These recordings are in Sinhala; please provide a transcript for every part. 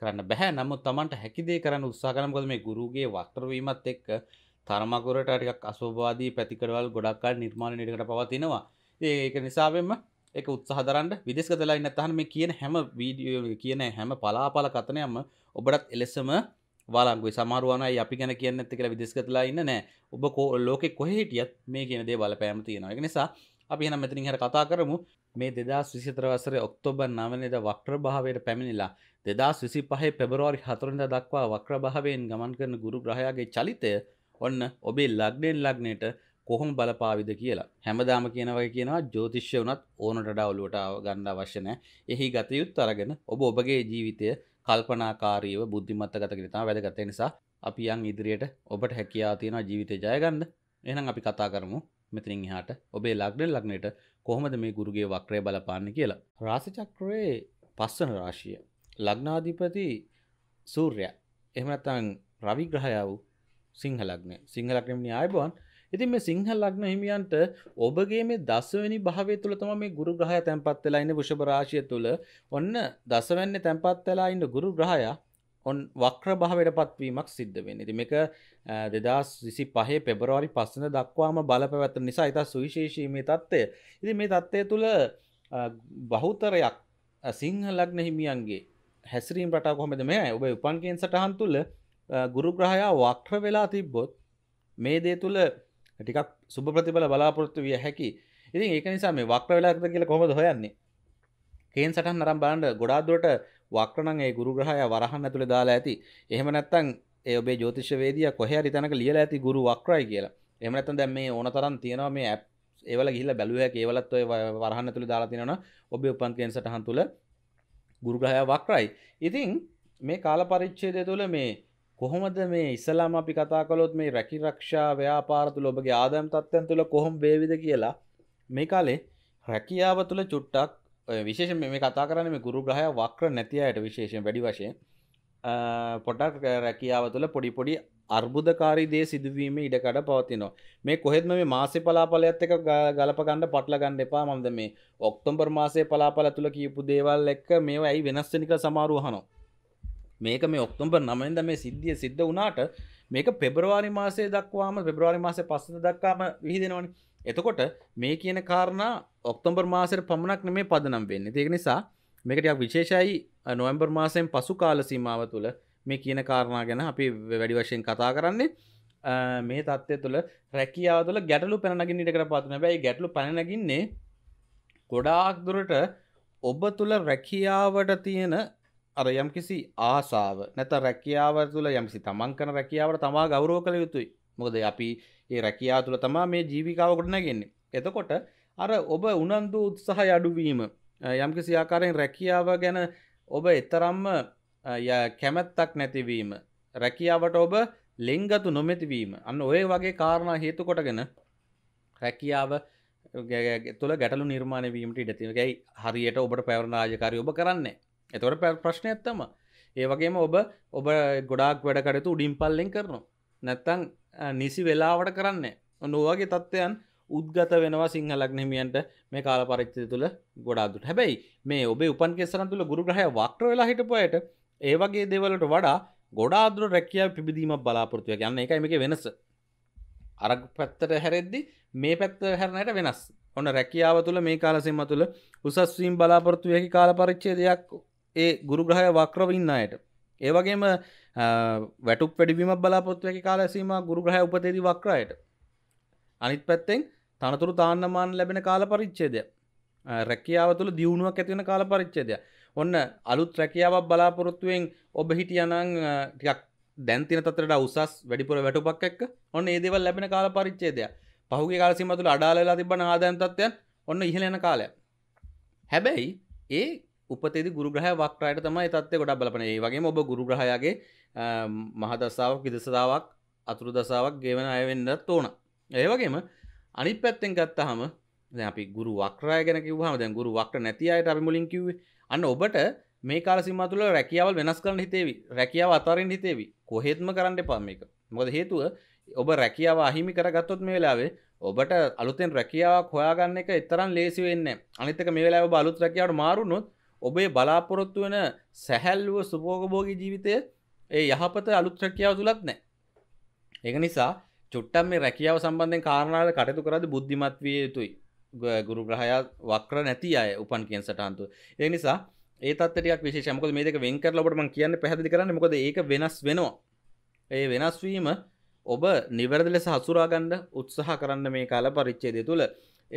කරන්න බැහැ නමුත් තමන්ට හැකිදේ කරන්න උත්සාකරමකද මේ ගුරුගේ වක්ටරවීමත් එක්ක තර්මකුරට ටිකක් අස්වවාදී පැතිකරවල් ගොඩක්කාල් නිර්මාණ නිටකට පවතිනවා ඒක නිසාවෙන්ම එක උත්සාහදරන්න විදෙස්කතලා ඉන්න තහන මේ කියන හැම වීඩියෝ කියන හැම පලාපල කතනයම ඔබටත් එලෙසම වාලංගුයි සමාරුවනයි අපි ගැන කියන්න ඇති කියලා විදෙස්කතලා ඉන්න නෑ ඔබ කෝ ලෝකෙ කොහේටියත් මේ කියන දේ බලපෑම තියෙනවා එක නිසා අපි එන මෙතනින් හර කතා කරමු මේ දෙදස් විසිතර වසර ඔක්තෝබර් නවනද වක්්‍ර භාවයට පැමිණිලා දෙදස් විසි පහේ පෙබරවාරි හතුරඳ දක්වා වක්්‍ර භාවයෙන් ගමන් කරන ගුරු ග්‍රහයාගේ චලිතය ඔන්න ඔබේ ලක්ඩෙන් ලක්නයට කොහොම බලපාවිද කියලා හැමදාම කියනවගේ කියනවා ජෝතිශ්‍ය වනත් ඕනට ඩවලුවට ගන්න අවශ්‍යනෑ එහි ගතයුත් අරගෙන ඔබ ඔබගේ ජීවිතය කල්පනාකාරීව බුද්ධිමත්තගතකිරිත වැදගත නිසා අපි යන් ඉදිරියට ඔබට හැකයා තියෙන ජීවිතය ජයගන්න එනම් අපි කතා කරමු මෙතනින් එහාට ඔබේ ලග්න ලග්නයට කොහොමද මේ ගුරුගේ වක්‍රය බලපාන්න කියලා. රාසිචක්‍රයේ පස්වන රාශිය. ලග්නාධිපති සූර්ය එහමනතන් රවිග්‍රහය වූ සිංහලක්න සිංහලක්නමනි ආයබවන් ඉතින් මේ සිංහල් ලග්න හිමියන්ට ඔබගේ මේ දස්වනි භාව තුළ තම මේ ගුරු ග්‍රහය තැන්පත් වෙලා ඉන්න වෘෂභ රාශිය තුළ ඔන්න දසවැන්නේ තැන්පත් වෙලා ඉන්න ගුරු ග්‍රහයා ඔන් වක්‍ර භාවයට පත්වීමක් සිද්ධ වෙන ඉති මේක දෙදස් විසි පහේ පෙබරවාරි පස්සන දක්වාම බලපැවැත්ත නිසා ඉතා සුවිශේෂීමේ තත්ත්වය ඉති මේ තත්ත්වය තුළ බහුතරයක් සිංහලක්න හිමියන්ගේ හැසිරීම් රට කොමද මේ ඔබ උපන්ගෙන් සටහන් තුළ ගුරුග්‍රහයා වක්්‍ර වෙලා තිබ්බොත් මේ දේ තුළ ටිකක් සුබ ප්‍රතිබල බලාපොරොත්තු විය හැකි ඉතින් ඒක නිසා මේ වක්්‍ර වෙලාක්ද කියල කොමද හොයන්නේ කේන් සටන් නරම් බාන්ඩ ගොඩාදුවට වක්‍රණන් ඒ ගුරු ග්‍රහය වරහන් ඇතුළේ දාලා ඇති එහෙම නැත්නම් ඒ ඔබේ ජ්‍යොතිෂවේදියා කොහේ හරි තැනක ලියලා ඇති ගුරු වක්‍රයි කියලා එහෙම නැත්නම් දැන් මේ ඕනතරම් තියෙනවා මේ ඇප් ඒවල ගිහිල්ලා බැලුව හැකි ඒවලත් ඔය වරහන් ඇතුළේ දාලා තියෙනවා ඔබේ උපන් කියන සටහන් තුල ගුරු ග්‍රහය වක්‍රයි ඉතින් මේ කාල පරිච්ඡේදය තුළ මේ කොහොමද මේ ඉස්සලාම අපි කතා කළොත් මේ රැකි රක්ෂා ව්‍යාපාර තුළ ඔබගේ ආදායම් තත්ත්වයන් තුළ කොහොම වේවිද කියලා මේ කාලේ රැකියාව තුළ චුට්ටක් විශේෂ මේ කතා කරන මේ ගුරු ග්‍රහය වක්‍ර නැති අයට විශේෂයෙන් වැඩි වශයෙන් පොටක් රැකියාව තුළ පොඩි පොඩි අර්බුදකාරී දේ සිදුවීම ඉඩකඩ පවතිනවා මේ කොහෙත්ම මේ මාසේ පලාපලයත් එක ගලපගන්න පටල ගන්න එපා මමද මේ ඔක්තොම්බර් මාසේ පලාපල තුළ කියපු දේවල් එක්ක මේවා ඇයි වෙනස්සනික සමාරුහනෝ මේක මේ ඔක්තොම්බර් නමෙන්ද මේ සිද්ධිය සිද්ධ වුණාට මේක පෙබරවාරි මාසේ දක්වාම පෙබරවාරි මාසේ පස්සට දක්වාම විහිදෙනවනේ එතකොට මේ කියන කාරණා ඔක්තොම්බර් මාසයට පමණක් නෙමේ පදනම් වෙන්නේ. ඒක නිසා මේකටයක් විශේෂයි නොවැම්බර් මාසයෙන් පසු කාල සීමාව තුළ මේ කියන කාරණා ගැන අපි වැඩි වශයෙන් කතා කරන්නේ මේ තත්ත්වය තුළ රැකියාව තුළ ගැටලු පැනගින් ඉටකට පත්න බැයි ගැටලු පැනගින්නේ ගොඩාක් දුරට ඔබ තුළ රැකියාවට තියෙන අර යම්කිසි ආසාාව නැත රැකියාව තුළ යම්සි තමන් කන රැකියාවට තමා ගෞරෝ කළ යුතුයි මොකද අපි ඒ රැකයා තුළ තමා මේ ජීවිකාව ගොඩනගෙන්නේ එතකොට අර ඔබ උනන්දු උත්සාහ අඩුවීම යම්කිසි ආකාරයෙන් රැකියාව ගැන ඔබ එතරම්ම කැමැත්තක් නැතිවීම රැකියාවට ඔබ ලෙංගතු නොමැතිවීම අන්න ඔය වගේ කාරණ හේතු කොටගෙන රැකියාව තුළ ගැටලු නිර්මාණය වීමට ඉඩතින ගැයි හරියට ඔබට පැවරනාජකාරය ඔබ කරන්න එතවට පැ ප්‍රශ්න ඇත්තම ඒ වගේම ඔබ ඔබ ගොඩක් වැඩකටතු උඩින් පල්ලෙන් කරනවා නැත්තං නිසි වෙලාවට කරන්නේ නොවාගේ තත්ත්වයන් උද්ගත වෙනවා සිංහලක්නෙමියන්ට මේ කාල පරිච්චය තුළ ගොඩාදුට හැබැයි මේ ඔබේ උපන් කෙසරන් තුළ ගුරුග්‍රහය වක්්‍ර වෙලා හිටපුයට ඒවගේ දෙවලට වඩා ගොඩාදුර රැකියාව පිබිදීමක් බලාපොරතුවය ගන්න එක එක වෙනස අර පැත්තට හැරෙද්දි මේ පැත්ත හැරණයට වෙනස් ඔන්න රැකියාව තුළ මේ කාලසෙම තුළ උසස්වීම් බලාපොරත්තුවයකි කාල පරිච්චේ දෙයක් ඒ ගුරුග්‍රහය වක්‍රව ඉන්නයට ඒවගේම වැටුක් වැඩිවීමක් බලාපොත්වැකි කාලසීම ගුරුග්‍රහ උපතේදී වක්රයට අනිත් පැත්තෙන් තනතුරු තාන්නමාන ලැබෙන කාල පරිච්චේදය රැකියාව තුළ දියුණුවක් ඇතිවෙන කාල පරිච්චේදය ඔන්න අලුත් රැකියාවක් බලාපොරොත්තුවෙන් ඔබ හිටියනං ටිකක් දැන්තින තත්‍රට උසස් වැඩිපුර වැටුපක් එක්ක ඔන්න ඒදවල් ලැබෙන කාල පරිච්චේදය පහුගේ කාලසිම තුළ අඩාලලා තිබන ආදයන්තත්වයන් ඔන්න ඉහලෙන කාලය හැබැයි ඒ උපතේද ගුරුග්‍රහ වක්රයට තමයි තත්ව ගොඩක් බලපන ඒ වගේ ඔබ ගුරුග්‍රහයාගේ මහදස්සාාවක් විදසදාවක් අතුරු දසාවක් ගෙවන අයවෙන්නත් ඕන ඒ වගේම අනි පැත්තෙන් ගත්තා හම අපි ගුරු වක්රය ගැන කිවහම දැ ගුරු වක්ට නැති අයට අපි මුලින් කිව්ව අන්න ඔබට මේ කාල සිම්මතුල රැකියාවල් වෙනස් කරන්න හිතේවි රැකියාව අතරෙන් හිතේවි කොහෙත්ම කරන්න එපාම එක මොද හේතුව ඔබ රැකියාව අහිමි කරගත්තොත් මේ වෙලාවේ ඔබට අලුතෙන් රැකියාවක් හොයාගන්න එක එතරම් ලේසිවෙන්න අනිතක මේ වෙලාව බලුත් රැකියාවට මාරුණොත් ඔබේ බලාපොරොත්තු වෙන සැහැල්ලුව සුපෝගබෝගී ජීවිතය ඒ යහපත අලුත් රැකියාව තුලත් නෑ. ඒක නිසා චුට්ටම් මේ රැකියාව සම්බන්ධයෙන් කාරණාවල කටයුතු කරද්දී බුද්ධිමත් විය යුතුයි. ගුරු ග්‍රහයා වක්‍ර නැති අය උපන් කියන සටහන්තු. ඒ නිසා ඒ තත්ත්වයක් විශේෂ මොකද මේ දෙක වෙන් කරලා ඔබට මම කියන්න පැහැදිලි කරන්නේ මොකද ඒක වෙනස් වෙනවා. ඒ වෙනස් වීම ඔබ නිවැරදි ලෙස හසුරා ගන්න උත්සාහ කරන්න මේ කාල පරිච්ඡේදය තුළ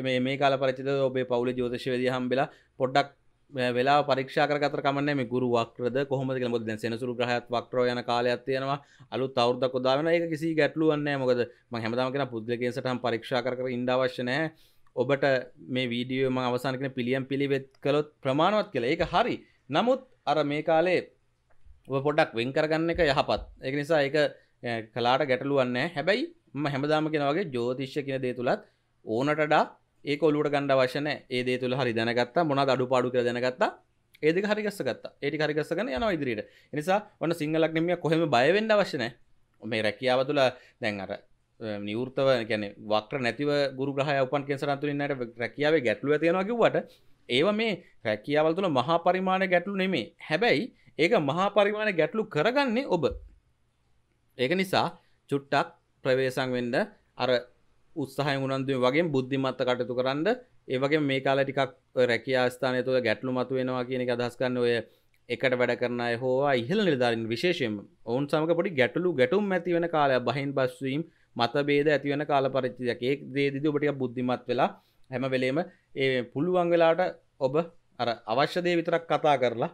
මේ මේ කාල පරිච්ඡේදය ඔබේ පෞල ජ්‍යොතිෂවේදී හම්බෙලා පොඩ්ඩක් වෙලා පරික්ෂකරගත කමන මේ ගුරු වක්්‍රද කොහොම ොද සෙනසුරු ග්‍රහත් වක්්‍රෝ යන කාලයක් තියෙනවා අලු තවරද කොදාවන ඒ කිසි ගැටලුවන්නේ මොකද ම හැමදාම කියෙන පුද්ලකෙන්ට පරික්ෂකර ඉන්ඩවශ්‍යනය ඔබට මේ වීඩියෝ ම අවසානකන පිළියම් පිළිවෙත් කළොත් ප්‍රමාණවත් කළ ඒක හරි නමුත් අර මේ කාලේ පොඩක් වෙන් කරගන්න එක යහපත් එක නිසා ඒක කලාට ගැටලුවන්න හැබැයි ම හැමදාම කෙනවගේ ජෝතිශ්‍ය කියෙන දේ තුළත් ඕනටඩා ඒ කොලුට ගණඩ වශන ඒදේ තුළ හරි දැනගත්තා මොන අඩු පාඩු කර දැනගත්තා ඒද හරිගස්සගත් ඒටි හරිගස්සගන යන ඉදිරිට නිසා වන්න සිංහලක් නමිය කොහෙම බයවෙන්ඩ වශන මේ රැකියාව තුළ දැන් අර නිවෘතව ගැන වක්‍ර නැතිව ගුරු ග්‍රහය උපන් කෙන්සරන්තුරන්නට රැකියාවේ ගැටලුව තියෙනකිවට ඒව මේ රැකියාවල් තුළ මහා පරිමාණ ගැටලු නෙමේ හැබැයි ඒක මහා පරිමාණ ගැටලු කරගන්නේ ඔබ ඒක නිසා චුට්ටක් ප්‍රවේශන් වෙන්ඩ අර උත්සාහය උනන්දුව වගේ බුද්ධිමත්ත කටයුතු කරන්න ඒවගේ මේ කාල ටිකක් රැකිය ස්ථානය තුළ ගැටලු මතු වෙනවා කියන එක අදහස් කරන්න ඔය එකට වැඩ කරන හෝවා ඉහළ නිධාරින් විශේෂයෙන් ඔවුන් සමක පොඩි ගැටලු ගැටුම් ඇති වෙන කාලය බහින් බස්වීම් මතබේද ඇතිවෙන කාල පරිච්චිදයක් ඒ දේදිදි ඔබටික බුද්ධිමත් වෙලා හැම වෙලේම ඒ පුළුවන් වෙලාට ඔබ අර අවශ්‍යදය විතරක් කතා කරලා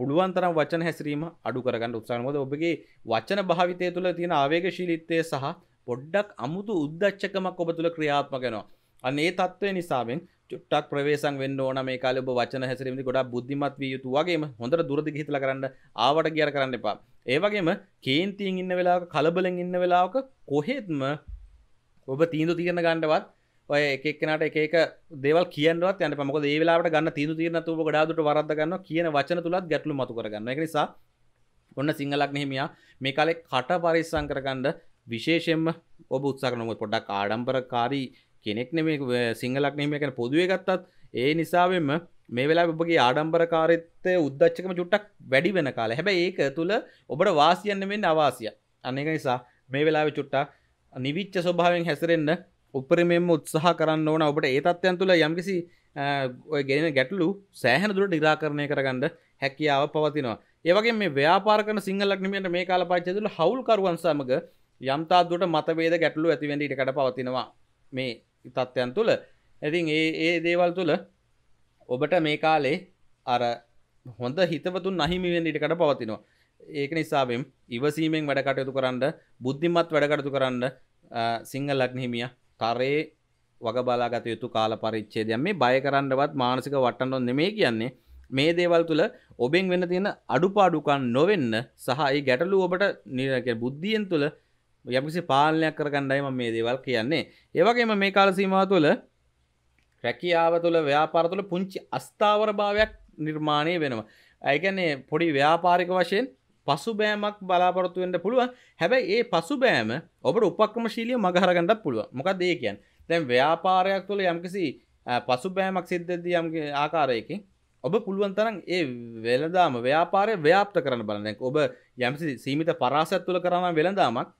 පුළුවන්තරම් වචන හැසිරීම අඩු කරගන්න උත්සාහන මොද ඔබගේ වචන භාවිතය තුළ තියෙන ආවේගශීලීත්වය සහ පොඩ්ඩක් අමුතු උද්දච්චකමක් ඔබ තුළ ක්‍රියාත්මකෙනවා අන්නේ තත්ත්වය නිසාෙන් චුට්ටක් ප්‍රවේශම් වෙන්න ඕන මේ කාලේ ඔබ වචන හැසිරීමේදී ගොඩාක් බුද්ධිමත් විය යුතු වගේම හොඳට දුරදිග හිතලා කරන්න ආවට ගියර කරන්න එපා. ඒ වගේම කේන්තියෙන් ඉන්න වෙලාවක කලබලෙන් ඉන්න වෙලාවක කොහෙත්ම ඔබ තීන්දුව తీරන ගන්නවත් ඔය එක එක්කෙනාට එක එක දේවල් කියනවත් යන්න එපා. මොකද ඒ වෙලාවට ගන්න තීන්දුව తీරන තුව ඔබ ගොඩාක් දුරට වරද්ද ගන්නවා කියන වචන තුලත් ගැටලු මතු කරගන්නවා. ඒක නිසා ඔන්න සිංහලක් මෙහිමියා මේ කාලේ කට පරිස්සම් කරගන්න විශේෂෙන්ම ඔබ උත්සාහ නොමුත් පොඩක් ආඩම්බරකාරී කෙනෙක් නෙමේ සිංහලක් නෙමේ කියන පොදුවේ ගත්තත් ඒ නිසාවෙම මේ වෙලා ඔබගේ ආඩම්බරකාරීත්වය උද්දච්චකම චුට්ටක් වැඩි වෙන කාලේ. හැබැයි ඒක තුල ඔබට වාසියන්න වෙන්නේ අවාසිය. අනේක නිසා මේ වෙලාවේ චුට්ටක් නිවිච්ච ස්වභාවයෙන් හැසිරෙන්න උපරිමයෙන්ම උත්සාහ කරන්න ඕන ඔබට ඒ තත්ත්වයන් තුල යම්කිසි ඔය ගෙනෙන ගැටලු සෑහෙන දුරට निराකරණය කරගන්න හැකියාව පවතිනවා. ඒ වගේම මේ ව්‍යාපාර කරන සිංහලක් නෙමෙයි මේ කාලපරිච්ඡේදවල හවුල්කරුවන් සමග යම්තාත්දුවට මතවේද ගැටලු ඇතිවැඩ ඉටකට පවතිනවා මේ තත්ත්යන් තුළ ඇතින් ඒ ඒ දේවල් තුළ ඔබට මේ කාලේ අර හොඳ හිතවතුන් අහිමිවෙන් ඉටකට පවතිනවා ඒක නිසාවෙන් ඉවසීමෙන් වැඩ කටයුතු කරන්න බුද්ධිමත් වැඩකටතු කරන්න සිංහල ලක්නහිමිය තරේ වග බලාගත යුතු කාල පරිච්චේදයන් මේ බය කරන්නවත් මානසික වටන්නොන් නෙමේ කියන්නේ මේ දේවල් තුළ ඔබෙන් වෙන තියෙන අඩුපාඩුකන් නොවෙන්න සහ ඒ ගැටලු ඔබට නිරක බුද්ධියෙන් තුළ යමිසි පාලනයක් කරගණ්ඩයි ම මේ දේවල් කියන්නේ ඒවගේම මේ කාල සීමා තුළ රැකියාව තුළ ව්‍යාපාර තුළ පුංචි අස්ථාවර භාවයක් නිර්මාණය වෙනවා ඇයිගැන්නේ පොඩි ව්‍යාපාරික වශයෙන් පසුබෑමක් බලාපොරත්තුවෙන්ට පුළුවන් හැබැයි ඒ පසුබෑම ඔබට උපක්‍රමශීලිය මගහරගන්නත් පුළුව මොකක් දේ කියන් දැන් ව්‍යාපාරයක් තුළ යම්කිසි පසුබෑමක් සිද්ධද්දී යම්ගේ ආකාරයකින් ඔබ පුළුවන් තරම් ඒ වෙළදාම ව්‍යාපාරය ව්‍යාප්ත කරන බලනක් ඔබ යම්සි සීමිත පරාසත් තුළ කරන වෙළදාමක්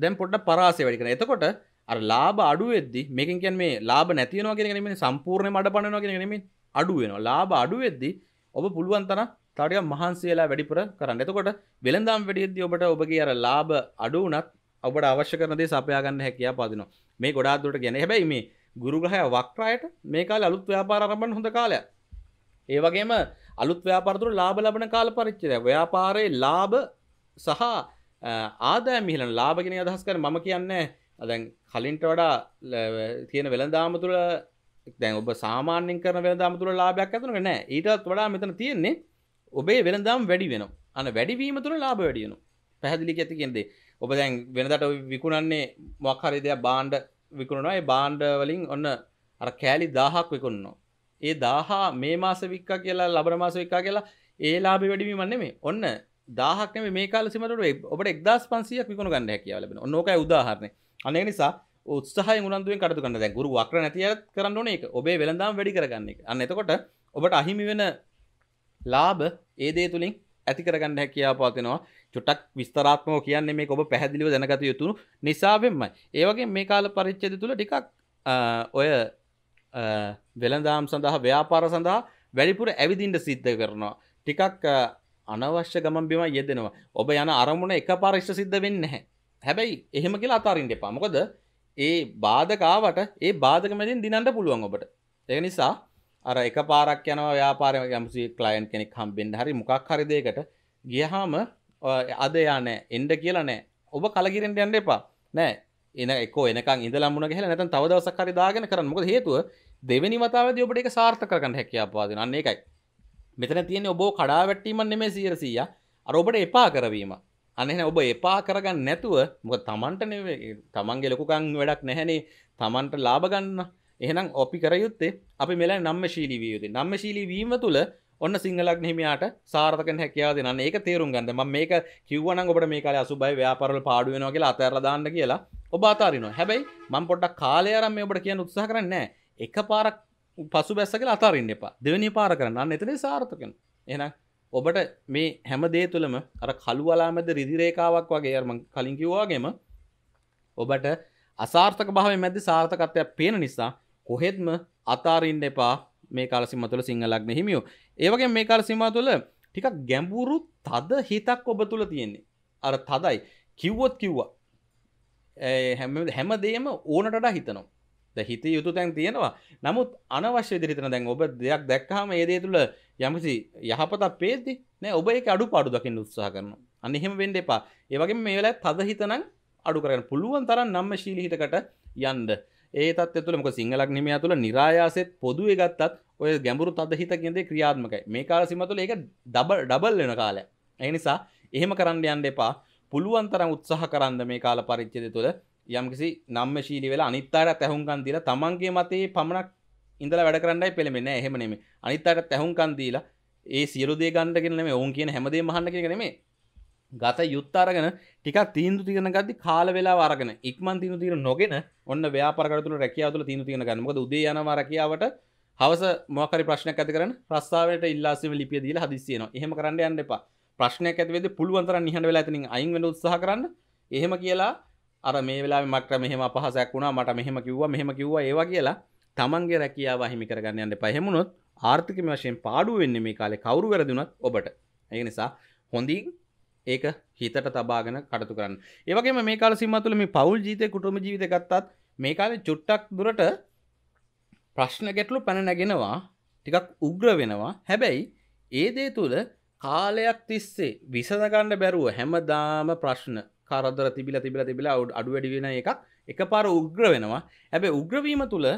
දැම් පොට පරාසය වැඩිකන එතකොට අ ලාබ අඩුවෙද්දි මේකින් කියන් මේ ලාබ නැතිවනවා කියෙනෙම සම්පූර්ණ මඩ පණනවා කියෙනෙම අඩුවෙනවා ලාබ අඩුවෙද්දි ඔබ පුළුවන්තන තඩිය මහන්සේලා වැඩිපුර කරන්න එතකොට වෙළඳම් වැඩියද්දි ඔබට ඔබගේ අර ලාබ අඩුවනත් ඔබට අවශ්‍ය කරනදේ සපයාගන්න හැකියා පාදිනවා මේ ගොඩාදුට ගැන හැබැයි මේ ගුරුගහය වක්රායට මේ කාල අලුත් ව්‍යාපාරම්බන් හොඳ කාලය ඒවගේම අලුත් ව්‍යාපාරතුර ලාබ ලබන කාල පරිච්චය ව්‍යාපාරයේ ලාබ සහ ආදෑ මිහිලන ලාභගෙන අදහස් කර මම කියන්නේ අදැන් කලින්ට වඩා තියෙන වෙළඳාම තුළ දැන් ඔබ සාමාන්‍යෙන් කරන වෙළදාම තුළ ලාභයක් ඇතුන නෑ ඊටත් වඩා මෙතන තියෙන්නේ ඔබේ වෙළඳම් වැඩි වෙන අන වැඩිවීම තුළ ලාභ වැඩියනු පැහැදිලි ඇති කෙන්දේ ඔබ දැන් වෙනදට විකුණන්නේ මොක්හරි දෙයක් බාණ්ඩ විකුණනවා ඒ බාණ්ඩ වලින් ඔන්න අර කෑලි දාහක් විකුණනවා ඒ දාහා මේ මාස වික්කා කියලා ලබන මාස වික්කා කියලා ඒ ලාභ වැඩිවීමන්නේ මේ ඔන්න දාහක්න මේ කාල සිමට ඔබට එක්දස් පන්සියක් විකුණ ගන්න හැකියාව ලබෙන නොක උදාහරණය අනේ නිසා උත්සාහ මුරන්දුවෙන් කටතු කන්න දැන් ගුරු වක්‍ර නැතිය කරන්න ඕන එක ඔබේ වෙළඳම් වැඩි කරගන්නේ අන්න එතකොට ඔබට අහිමි වෙන ලාභ ඒ දේ තුලින් ඇති කරගන්න හැකියා පාතිනවා චුට්ටක් විස්තරාත්මෝ කියන්නේ මේ ඔබ පැහැදිලිව දැනගත යුතු නිසාවෙන්මයි. ඒ වගේ මේ කාල පරිච්ඡේදය තුල ටිකක් ඔය වෙළඳාම් සඳහා ව්‍යාපාර සඳහා වැඩිපුර ඇවිදින්න සිද්ධ කරනවා. ටිකක් අනවශ්‍ය ගමන් බිම යෙදෙනවා ඔබ යන අරමුණ එක පාරශ්ට සිද්ධ වෙන්න හැ හැබැයි එහෙම කියලා අතාරින්ට එපා මොකද ඒ බාධකාවට ඒ බාධක මැදින් දිනන්න පුළුවන් ඔබට ඒ නිසා අර එක පාරක් යනවා ව්‍යාපාරය යම්සි කලයින් කෙනෙක් හම්බෙන්න්න හරි මොකක් හරිදයකට ගියහාම අද යනෑ එන්ඩ කියලා නෑ ඔබ කලගිරෙන්ට යන්න එපා නෑ එන එක එනක ඉදලමුණ හ නැත තවදවසක් හරිදාගෙන කරන්න මොක හේතුව දෙවැනි වතාවද ඔබට එක සාර්ථකරන්න හැකියාපාදන අන්නේ එකයි මෙතන තියෙන ඔබෝ කඩාවැටීමන් නෙමේ සීරසීය අර ඔබට එපා කරවීම අනෙන ඔබ එපා කරගන්න නැතුව මොක තමන්ට තමන්ගේ ලොකුකං වැඩක් නැහැනේ තමන්ට ලාබගන්න එහෙනම් ඔපි කරයුත්තේ අපි මෙලා නම්ම ශීලිවියයුතු නම්ම ශීලිවීම තුළ ඔන්න සිංහලක් නහිමයාට සාර්ථක හැකයා දෙන ඒක තේරුම් ගන්න ම මේක කිවන ඔබට මේකාල අසුබයි ව්‍යාපරල පාඩුවෙනවා කියලා අතරදාන්න කියලා ඔබ අතාරිනවා හැබැයි මං පොඩ්ඩක් කාලයරම් මේ ඔබට කියන උත්සාහ කරන්නේ එක පාරක් පසු බැස්සකල අතාරන්න එපා දෙවනි පාර කරන්න එතන සාර්ථකන එන ඔබට මේ හැම දේ තුළම අර කළුවලාමද රිදිරේකාවක් වගේ අර්ම කලින් කිව්වාගේම ඔබට අසාර්ථක භාවය මැදි සාර්ථකත්වයක් පේන නිසා කොහෙත්ම අතාරන්න එපා මේ කාලසිම තුළ සිංහලක්න හිමියෝ ඒවගේ මේ කාලසිම තුළ ටිකක් ගැඹුරු තද හිතක් ඔබ තුළ තියෙන්නේ අර තදයි කිව්වොත් කිව්වා හැම හැමදේම ඕනට හිතනවා ද හිත යුතු තැන් තියෙනවා නමුත් අනවශ්‍ය දිරිතන දැන් ඔබ දෙයක් දැක්කහම ඒදේ තුළ යමසි යහපතක් පේදදි නෑ ඔබ එක අඩු පාඩු දකින්න උත්සාහ කරන අන්න එහෙම වෙන්ඩ එපා ඒවගේ මේලා තද හිතනං අඩු කරන්න පුළුවන් තරන් නම්ම ශීලිහිටකට යන්ඩ ඒතත් තුළ මොක සිංහලක් නිමය තුළ නිරායාසෙත් පොදුව ගත්තත් ඔය ගැඹුරු තද හිතකින්දේ ක්‍රියාත්මකයි මේ කාල සිමතුල ඒක ඩබල් ඩබල් වෙන කාලය එනිසා එහෙම කරන්න යන්න එපා පුළුවන් තරම් උත්සාහ කරන්න මේ කාල පරිච්චද තුළ යම්කිසි නම්ම ශීලි වෙලා අනිත්තාට ඇහුම්කන් දීලා තමන්ගේ මතේ පමණක් ඉඳලා වැඩ කරන්නයි පෙළඹෙන්නේ එහෙම නෙමෙයි අනිත්තාට ඇහුම්කන් දීලා ඒ සියලු දේ ගන්න කියන නෙමෙයි ඔවුන් කියන හැම දෙයක්ම අහන්න කියන එක නෙමෙයි ගත යුත්ත අරගෙන ටිකක් තීන්දුව తీරන ගද්දි කාල වේලාව අරගෙන ඉක්මන් තීන්දුව తీර නොගෙන ඔන්න ව්‍යාපාර කඩතුල රැකියාව තුළ තීන්දුව తీරන ගන්න. මොකද උදේ යනවා රැකියාවට හවස මොකක් හරි ප්‍රශ්නයක් ඇති කරගෙන ප්‍රස්තාවයට ඉල්ලාසිම ලිපිය දීලා හදිස්සි එනවා. එහෙම කරන්න යන්න එපා. ප්‍රශ්නයක් ඇති වෙද්දී පුළුවන් තරම් නිහඬ වෙලා එතනින් අයින් වෙන්න උත්සාහ කරන්න. එහෙම කියලා අර මේ වෙලා මට මෙහම පහසක් වුණා මට මෙහෙම කිව්වා මෙහෙම කිව්වා ඒවා කියලා තමන්ගේ රැකියාව හිමි කරගන්න යන්න පහෙමුණොත් ආර්ථිකම වශයෙන් පාඩුව වෙන්න මේ කාලේ කවුරු වැරදුනත් ඔබට ඒ නිසා හොඳින් ඒක හිතට තබාගෙන කටතු කරන්න ඒවගේ මේ කාල සිම්මතුල මේ පවුල් ජීතය කුටුම ජීවිත ගත්තත් මේ කාලේ චුට්ටක් දුරට ප්‍රශ්න ගැටලු පැන නැගෙනවා ටිකක් උග්‍ර වෙනවා හැබැයි ඒ දේ තුළ කාලයක් තිස්සේ විසඳගන්න බැරුව හැමදාම ප්‍රශ්න කරදර තිබිල තිබිල තිබිලා අඩු වැඩිවෙන එකක් එක පාර උග්‍ර වෙනවා ඇබැ උග්‍රවීම තුළ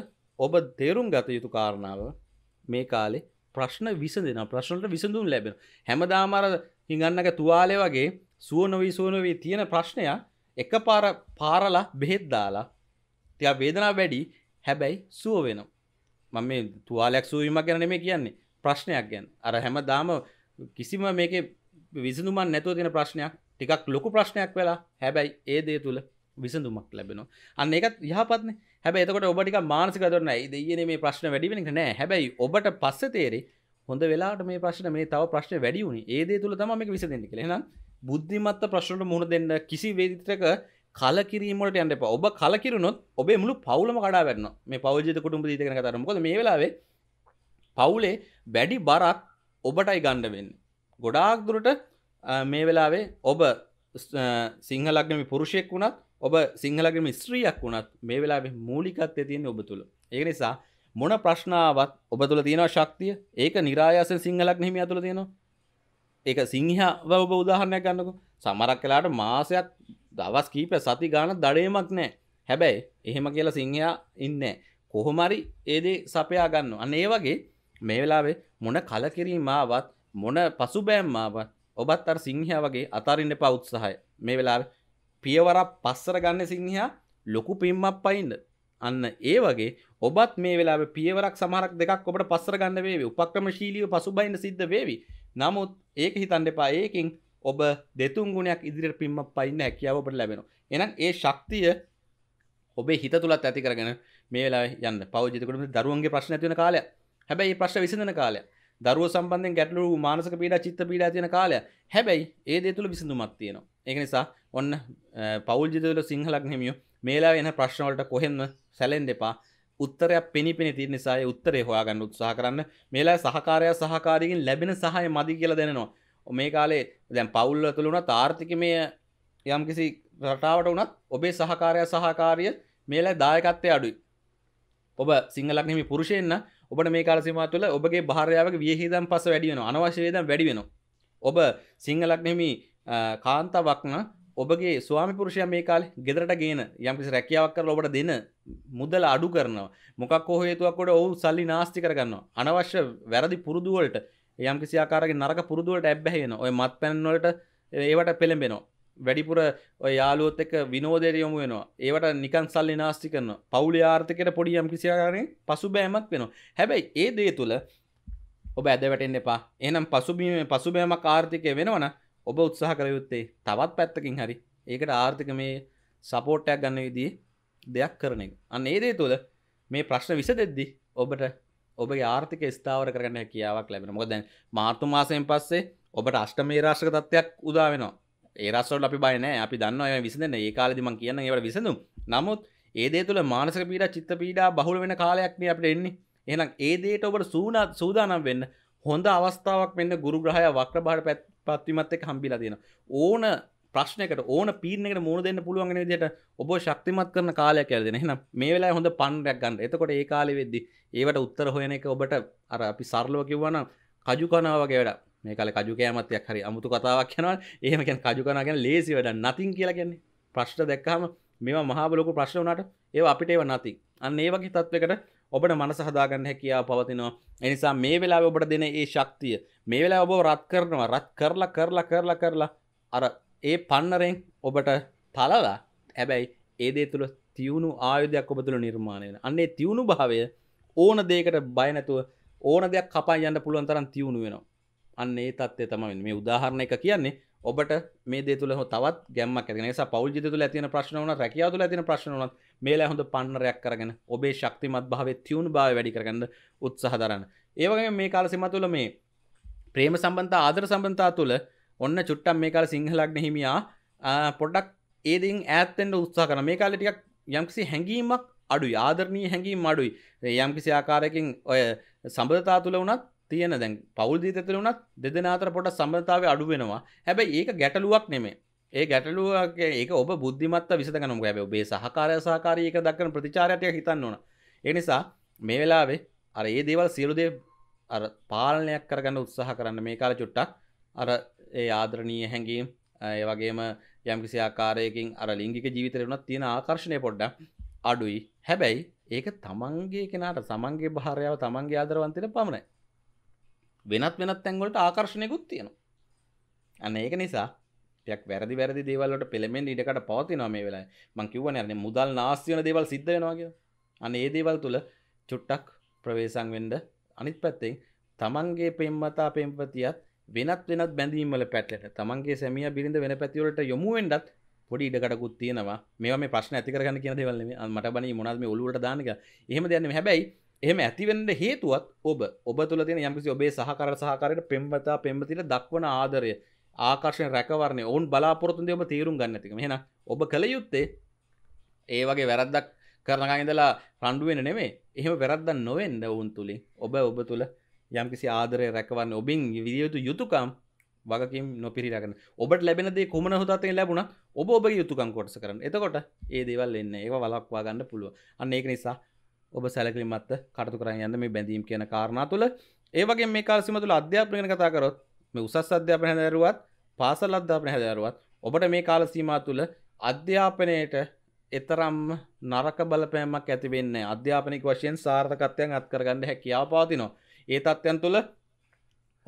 ඔබ තේරුම් ගත යුතු කාරණාව මේ කාලේ ප්‍රශ්න විසඳෙන ප්‍රශ්නට විසඳුම් ලැබෙන හැමදාමර හිඟන්නක තුවාලය වගේ සුවනොවී සුවනොවී තියෙන ප්‍රශ්නය එක පාර පාරලා බෙහෙත් දාලා තියා වේදනා වැඩි හැබැයි සුව වෙනවා මම මේ තුවාලයක් සුවීමක් ගැන නෙමෙයි කියන්නේ ප්‍රශ්නයක් ගැන අර හැමදාම කිසිම මේකේ විසඳුමක් නැතුව තියෙන ප්‍රශ්නයක් ටිකක් ලොකු ප්‍රශ්නයක් වෙලා හැබැයි ඒ දේ තුළ විසඳුමක් ලැබෙනවා අන්න එකත් යහපත්න හැබැතකට ඔබට මානසික කරන දයන මේ ප්‍රශ්න වැඩිවෙෙන නෑ හැබැයි ඔබට පස්ස තේරේ හොඳ වෙලාට මේ ප්‍රශ්න මේ තව ප්‍රශ්න වැඩියුණනි ඒදේ තුළ තමම විසඳෙන කෙන බුද්ධිමත්ත ප්‍රශ්නට මුණ දෙන්න කිසි වේදිතරක කලකිරීමට යන්න එපා ඔබ කලකිරුණොත් ඔබේ මුළු පවුලම කඩා වැටෙනවා මේ පෞද්ගලික කුටුම්බ දීතකන කතාව මොකද මේ වෙලාවේ පවුලේ වැඩි බරක් ඔබටයි ගන්න වෙන්නේ ගොඩාක් දුරට මේ වෙලාවේ ඔබ සිංහලක්නම පුරුෂයෙක් වුණත් ඔබ සිංහලගම ස්ත්‍රියක් වුණත් මේ වෙලාවේ මූලිකත්ය තියෙන ඔබ තුළ ඒ නිසා මොන ප්‍රශ්නාවත් ඔබ තුළ තියෙනවා ශක්තිය ඒක නිරායාසෙන් සිංහලක් නෙහිම ඇතුළ තියෙනවා ඒක සිංහව ඔබ උදාහරණයක් ගන්නක සමරක් කලාට මාසයක් දවස් කීප සති ගාන දඩයමක් නෑ හැබැයි එහෙම කියලා සිංහයා ඉන්න කොහොමරි ඒදේ සපයා ගන්න අන්න ඒ වගේ මේ වෙලාවේ මොන කලකිරීමාවත් මොන පසුබෑම්මාවත් ඔබත් අර සිංහයා වගේ අතාරින්න එපා උත්සාහය මේ වෙලාවේ පියවරක් පස්සර ගන්න සිංහයා ලොකු පිම්මක් පයින්න අන්න ඒ වගේ ඔබත් මේ වෙලා පියවරක් සමහරක් දෙකක් ඔබට පස්සර ගන්න වේවි උපක්‍රමශීලීව පසුබයින්න සිද්ධ වේවි නමුත් ඒක හිතන්න එපා ඒකින් ඔබ දෙතුන් ගුණයක් ඉදිරියට පිම්ම පයින්න හැකියාව ඔබට ලැබෙනවා එහෙනම් ඒ ශක්තිය ඔබේ හිත තුලත් ඇති කරගෙන මේ වෙලාවේ යන්න පෞද්ගලිකවම දරුවන්ගේ ප්‍රශ්න ඇති වෙන කාලය හැබැයි මේ ප්‍රශ්න විසඳන කාලය දරුව සම්බන්ධෙන් ගැටලු මානසක පීඩා චිත්ත පීඩා තියෙන කාලය හැබැයි ඒ දේ තුළ විසඳුමක් තියෙනවා ඒක නිසා ඔන්න පෞල් ජිතවල සිංහලක් හිමියෝ මේලා එන ප්‍රශ්නවලට කොහෙන්ම සැලෙන් දෙපා උත්තරයක් පිණිපිනි තිය නිසා උත්තරේ හොයාගන්න උත්සාහ කරන්න මේලා සහකාරය සහකාරයකින් ලැබෙන සහය මදි කියලා දෙනවා මේ කාලේ දැන් පවුල්ල තුළ වුණත් ආර්ථිකමය යම්කිසි රටාවට වනත් ඔබේ සහකාරය සහකාරිය මේලා දායකත්වය අඩුයි ඔබ සිංහලක් නෙමි පුරුෂයෙන්න්න ඔබට මේ කාලසිම තුළ ඔබගේ භාරයාවක වියහිදම් පස වැඩිවෙන අනවශ්‍යයේදම් වැඩිවෙන ඔබ සිංහලක් නෙමි කාන්තාවක්න ඔබගේ ස්වාමිපුරුෂය මේ කාල ගෙදරට ගේන යම්කිසි රැකියාවක් කර ඔබට දෙන මුදල අඩු කරනවා මොකක් හේතුවක්කොට ඔවු සල්ලි නාස්ති කරගන්නවා අනවශ්‍ය වැරදි පුරුදුවලට යම්කිසි ආකාරගේ නරක පුරුදුවලට ඇබ්බැහෙන ඔය මත් පැන්වලට ඒවට පෙළඹෙනවා වැඩිපුර යාලුවොත් එක විනෝදයට යොමු වෙනවා ඒවට නිකන් සල්ලි නාස්ති කරන පවුල ආර්ථකට පොඩි යම් කිසිකාරෙන් පසු බෑමක් වෙනවා හැබැයි ඒ දේ තුළ ඔබ ඇද වැටෙන් එපා එනම් පසුබීම පසුබෑම ආර්ථිකය වෙනවන ඔබ උත්සාහ කරයුත්තේ තවත් පැත්තකින් හරි ඒකට ආර්ථික මේ සපෝට්ටයක් ගන්න විදී දෙයක් කරන එක අන්න ඒ දේ තුළ මේ ප්‍රශ්න විස දෙද්දි ඔබට ඔබ ආර්ථික ස්ථාවර කරගන්න හැකියාවක් ලැබෙන මොකද දැන් මාර්තු මාසයෙන් පස්සේ ඔබට අෂ්ටමේ රාශක තත්ත්වයක් උදා වෙනවා ඒරස්සට අපි බයනෑ අපි දන්න විසඳන ඒ කාලදිම කියන්න ඒවට විසඳු නමුත් ඒදේ තුළ මානසක පීඩ චිත්ත පීඩා බහුල වෙන කාලයක්න අපට එන්නේ එහම් ඒදේට ඔබට සූනත් සූදානම් වෙන්න හොඳ අවස්ථාවක් මෙන්න ගුරුග්‍රහය වක්්‍ර භාට පත්වීමත් එක් හම්බිලා තියෙන ඕන ප්‍රශ්නකට ඕන පීනකට මුණ දෙන්න පුළුවන් විදිට ඔබ ශක්තිමත් කරන කාලයක් ඇරදෙන එන මේ වෙලා හොඳ පන්රයක් ගන්න එතකොට ඒ කාලෙ වෙද්දි ඒවට උත්තර හොයන එක ඔබට අර අපි සරලව කිව්වනම් කජුකනාවගේ වැඩ මේ කල කජුකෑමත්යක් හරි අමුතු කතාවක් යනවා ඒම කැන් කජුකනාගෙන ලේසි වැඩ නතින් කියලා කියන්නේ ප්‍රශ්ට දැක්කහම මෙවා මහාබලොකු ප්‍රශ්න වනට ඒ අපිට ඒව නති අන්න ඒ වගේ තත්වකට ඔබට මනස හදාගන්න හැකියා පවතිනවා එනිසා මේ වෙලා ඔබට දෙන ඒ ශක්තිය මේ වෙලා ඔබ රත් කරනවා රත් කරලා කරලා කරලා කරලා අර ඒ පන්නරෙන් ඔබට තලලා හැබැයි ඒදේ තුළ තියුණු ආයුධයක් ඔබ තුළ නිර්මාණයන අන්නේ තියුණු භාවය ඕන දේකට බයනැතුව ඕන දෙයක් කපා යන්න පුළුවන් තරම් තියුණු වෙනවා අන්න ඒ තත්ය තම මේ උදාහරණ එක කියන්නේ ඔබට මේ දෙතුල තවත් ගැම කෙනෙස පවල් ජිතුල ඇතින ප්‍රශ්නවන රැකියාවතුල ඇතින ප්‍රශ්නවන මේල හොඳ පන්නරයක් කරගෙන ඔබේ ශක්තිමත් භාව තියුණු භාව වැඩි කරගන්න උත්සහ දරන්න. ඒවගේ මේ කාල සිමතුල මේ ප්‍රේම සම්බන්ධ ආදර සම්බන්තා තුළ ඔන්න චුට්ටම් මේ කාල සිංහලක්න හිමියා පොඩක් ඒදින් ඇත්තෙන්ට උත්සා කන මේ කාලටික් යම්කිසි හැඟීමක් අඩු ආදරණී හැඟීම් අඩුයි යම්කිසි ආකාරයකින් ඔය සබඳතා තුළ වනත් තියෙන දැන් පවුල්දී තෙතර වුණත් දෙදනාතර පොට සම්බධතාව අඩු වෙනවා හැබැ ඒක ගැටලුවක් නෙමේ ඒ ගැටලුවක් ඒක ඔබ බුද්ධිමත් විසඳගනු ගැබ ඔබේ සහකාරය සහකාරයක දක්කන ප්‍රතිචාරයට හිතන්න ඕන එනිසා මේ වෙලාවේ අර ඒ දේවල් සියලුදේ අර පාලනයක් කරගන්න උත්සාහ කරන්න මේ කාල චුට්ටක් අර ඒ ආදරණීය හැඟීම් ඒ වගේම යම්කිසි ආකාරයකින් අර ලිංගික ජීවිතය වුණත් තියෙන ආකර්ෂණය පොඩ්ඩක් අඩුයි හැබැයි ඒක තමන්ගේ කෙනාට සමන්ගේ භාරයාව තමන්ගේ ආදරවන්තයට පමණයි වෙනත් වෙනත් තැන්වලට ආකර්ශණයකුත් තියෙනවා. අන්න ඒක නිසා ටිකක් වැරදි වැරදි දේවල් වලට පෙළඹෙන්න ඉඩකඩ පවතිනවා මේ වෙලාවේ. මම කිව්වනේ අරනේ මුදල් නාස්ති වෙන දේවල් සිද්ධ වෙනවා කියලා. අන්න ඒ දේවල් තුල චුට්ටක් ප්‍රවේශම් වෙන්න අනිත් පැත්තෙන් තමන්ගේ පෙම්වතා පෙම්වතියත් වෙනත් වෙනත් බැඳීම් වල පැටලෙන තමන්ගේ සැමියා බිරිඳ වෙන පැති වලට යොමු වෙන්නත් පොඩි ඉඩකඩකුත් තියෙනවා. මේවා මේ ප්‍රශ්න ඇති කරගන්න කියන දේවල් නෙමෙයි. මට බණී මොනවද මේ ඔළුවට දාන්න කියලා. එහෙම දෙයක් නෙමෙයි. හැබැයි එහම ඇතිවෙන්ට හේතුවත් ඔබ ඔබ තුළ තියෙන යම්කිසි ඔබේ සහකර සහකාරයට පෙම්බතා පෙම්බතින දක්වන ආදරය ආකර්ශය රැකවරන ඔවන් බලාපොරතුන්දයම තේරුම් ගන්නතික මෙෙන ඔබ කළ යුත්තේ ඒ වගේ වැරද්දක් කරනගඉඳලා රණ්ඩුවෙන නෙමේ එහෙම වැරද්දන්න නොවෙන්ද ඔවුන් තුළින් ඔබ ඔබ තුළ යම්කිසි ආදරය රැකවන්න ඔබින් විදිියයුතු යුතුකම් වගකින් නොපිරිරගෙන ඔබට ලැබෙනදේ කොමන හොතතේ ලැබුණ ඔබ ඔබ යුතුකම් කොටස කරන එතකොට ඒ දේවල් එන්න ඒ වලක්වා ගන්න පුළුව අන්න ඒක නිසා ඔබ සැලකිලිමත්ත කටතු කරන්න යන්න මේ බැඳීම් කියන කාරණා තුළ ඒවගේ මේ කාල්සිම තුළ අධ්‍යාපන ගැන කතා කරොත් මේ උසස් අධ්‍යාපන හැදෑරුවත් පාසල් අධ්‍යාපන හැදෑරුවත් ඔබට මේ කාල සීමා තුළ අධ්‍යාපනයට එතරම් නරක බලපෑමක් ඇතිවෙන්නේ අධ්‍යාපනික වශයෙන් සාර්ථකත්වයන් අත්කරගන්න හැකියාව පවතිනවා. ඒ තත්ත්වයන් තුළ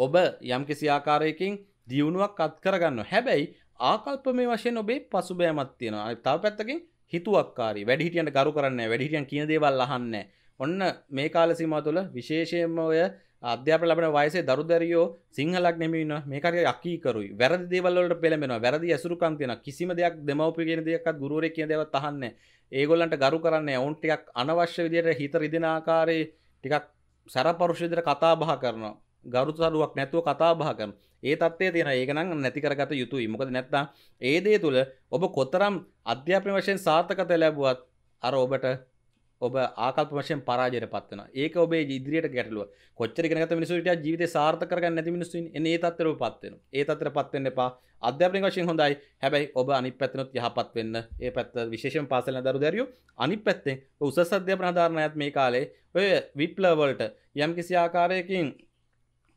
ඔබ යම් කිසි ආකාරයකින් දියුණුවක් අත්කරගන්න හැබැයි ආකල්ප මේ වශයෙන් ඔබේ පසුබෑමත් තියෙනවා. තව පැත්තකින් හිතුවක්කාරි වැඩිහිටියන්ට ගරු කරන්න වැඩිහිටියන් කියන දේවල් අහන්න ඔන්න මේ කාලසිම තුළ විශේෂයෙන්ම ඔය අධ්‍යාප ලබන වයසේ දරුදරියෝ සිංහලක් නෙමන්න මේකරය අකීකරුයි වැරදි දේවල්ලට පෙළඹෙන වැරදි ඇසුරුකන්තියන කිසිම දෙයක් දෙමවපි කියෙන දෙයක්ත් ගුරුවර කිය දෙව තහන්න ඒගොල්ලන්ට ගරු කරන්න ඔවුන්ටික් අනවශ්‍ය විදියට හිත රිදිනාකාරයේ ටිකක් සැරපරුෂ විදිර කතාබහ කරනවා ගරුතරුවක් නැතුව කතාබහ කරන ඒ තත්වය තියෙන ඒකනම් නැති කරගත යුතුයි මොකද නැත්තා ඒදේ තුළ ඔබ කොතරම් අධ්‍යාපන වශයෙන් සාර්ථකත ලැබුවත් අර ඔබට ඔබ ආකල්ප වශයෙන් පරාජයට පත්වන ඒක ඔබේ ඉදිරියට ගැටලුව කොච්චර ඉගෙනගත්ත මිනිස්සුන්ට ජීවිත සාර්ථක කරගන්න නැති මිනිස්සුන් එන්නේ ඒ තත්ත්වයට පත් වෙනවා ඒ තත්ත්වයට පත් වෙන්න එපා අධ්‍යාපනික වශයෙන් හොඳයි හැබැයි ඔබ අනිත් පැත්තනොත් යහපත් වෙන්න ඒ පැත්ත විශේෂයෙන් පාසල දරු දැරියෝ අනිත් පැත්තෙන් උසස් අධ්‍යාපන ආධාරණයත් මේ කාලේ ඔය විප්ලව වලට යම් කිසි ආකාරයකින්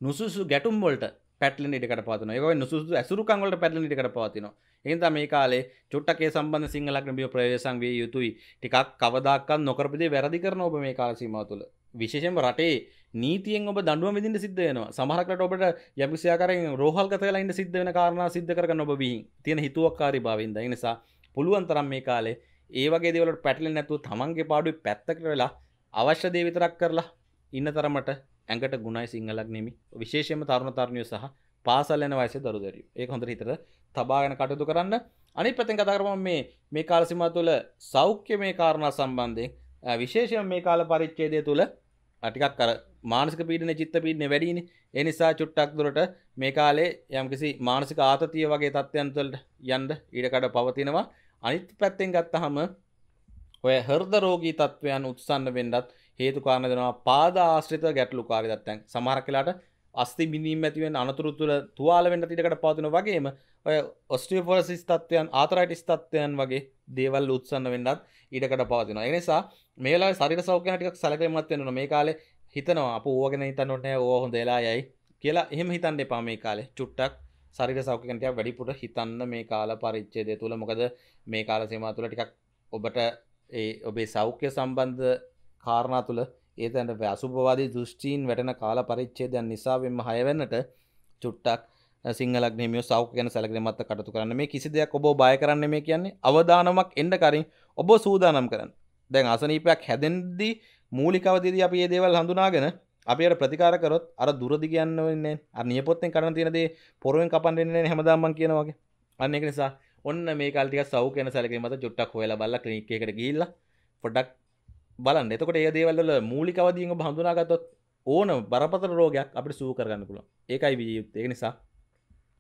නුසුසු ගැටුම් වලට පැටලෙන ඉඩකට පවතිනවා. ඒ වගේ නුසුසුදු ඇසුරුකම් වලට පැටලෙන ඉඩකට පවතිනවා. එහෙනම් මේ කාලේ චුට්ටක් ඒ සම්බන්ධ සිංහල ක්‍රමිය ප්‍රවේශම් විය යුතුයි. ටිකක් කවදාකවත් නොකරපු දේ වැරදි කරන ඔබ මේ කාල සීමාව තුළ. විශේෂයෙන්ම රටේ නීතියෙන් ඔබ දඬුවම් විඳින්න සිද්ධ වෙනවා. සමහරකට ඔබට යම්කිසි ආකාරයෙන් රෝහල් ගත වෙලා ඉන්න සිද්ධ වෙන කාරණා සිද්ධ කරගන්න ඔබ විහිං. තියෙන හිතුවක්කාරී භාවයෙන් ද. ඒ නිසා පුළුවන් තරම් මේ කාලේ ඒ වගේ දේවලට පැටලෙන්නේ නැතුව තමන්ගේ පාඩුවේ පැත්තකට වෙලා අවශ්‍ය දේ විතරක් කරලා ඉන්න තරමට ඇඟට ගුණයි සිංහලක් නෙමි විශේෂම තරුණ තරණය සහ පාසල් යන වයසේ දරුදරිය ඒ හොඳ හිතර තබාගෙන කටයුතු කරන්න අනි පැතින් කතා කරම මේ මේ කාලසිම තුළ සෞඛ්‍ය මේ කාරණා සම්බන්ධයෙන් විශේෂම මේ කාල පරිච්චේදය තුළ අටිකක් කර මානසික පීඩන චිත්ත පීඩන වැඩිනි එනිසා චුට්ටක් දුරට මේ කාලේ යම්කිසි මානසික ආතතිය වගේ තත්ත්වයන්තුලට යන්ඩ ඉඩකඩ පවතිනවා අනිත් පැත්තෙන් ගත්තහම ඔය හර්ද රෝගී තත්ත්වයන් උත්සන්න වෙන්ඩත් හේතු කාරණ දෙනවා පාද ආශ්‍රිත ගැටලු කාරි දත්තැන් සමහර කලාට අස්ති බිඳීම් ඇතිවෙන් අනතුරු තුළ තුවාල වෙන්න තිටකට පාතින වගේම ඔය ඔස්ටියෝපොරසිස් තත්වයන් ආතරයිටිස් තත්වයන් වගේ දේවල් උත්සන්න වෙන්නත් ඉඩකට පවතිනවා එනිසා මේලා සරිර සෞඛ්‍යනටික් සැලකීමත් වෙනවා මේ කාලේ හිතනවා අප ඕගෙන හිතන්න ඕනේ ඕ හොඳ වෙලා යයි කියලා එහෙම හිතන්න එපා මේ කාලේ චුට්ටක් සරිර සෞඛ්‍යකන්ටයක් වැඩිපුට හිතන්න මේ කාල පරිච්චේදය තුළ මොකද මේ කාල සේමා තුළ ටිකක් ඔබට ඒ ඔබේ සෞඛ්‍ය සම්බන්ධ කාරණා තුළ ඒ තැන අසුභවාදී දෘෂ්ටීන් වැටෙන කාල පරිච්ඡේදයන් නිසා වෙන්න හය වෙන්නට චුට්ටක් සිංහලක් නෙමියෝ සෞඛ්‍ය ගැන සැලකෙන මත්ත කටයුතු කරන්න මේ කිසි දෙයක් ඔබ බය කරන්න මේ කියන්නේ අවදානමක් එන්න කරින් ඔබ සූදානම් කරන්න දැන් අසනීපයක් හැදෙද්දී මූලික අවදීදී අපි මේ දේවල් හඳුනාගෙන අපි අර ප්‍රතිකාර කරොත් අර දුරදි කියන්න වෙන්නේ අර නියපොත්තෙන් කරන තියෙන දේ පොරවෙන් කපන්න වෙන්නේ නැහැ හැමදාම මම කියනවා වගේ අන්න ඒක නිසා ඔන්න මේ කාල ටිකක් සව් කියන සැලකීම මත චුට්ටක් හොයලා බලලා ක්ලිනික් එකකට ගිහිල්ලා පොඩ්ඩක් බලන්න එතකොට ඒ දේවල්ල මූලිකවදීම හඳුනාගතොත් ඕන බරපතර රෝගයක් අපිට සූ කරගන්න පුළුවන් ඒකයි විය යුත්තේ ඒ නිසා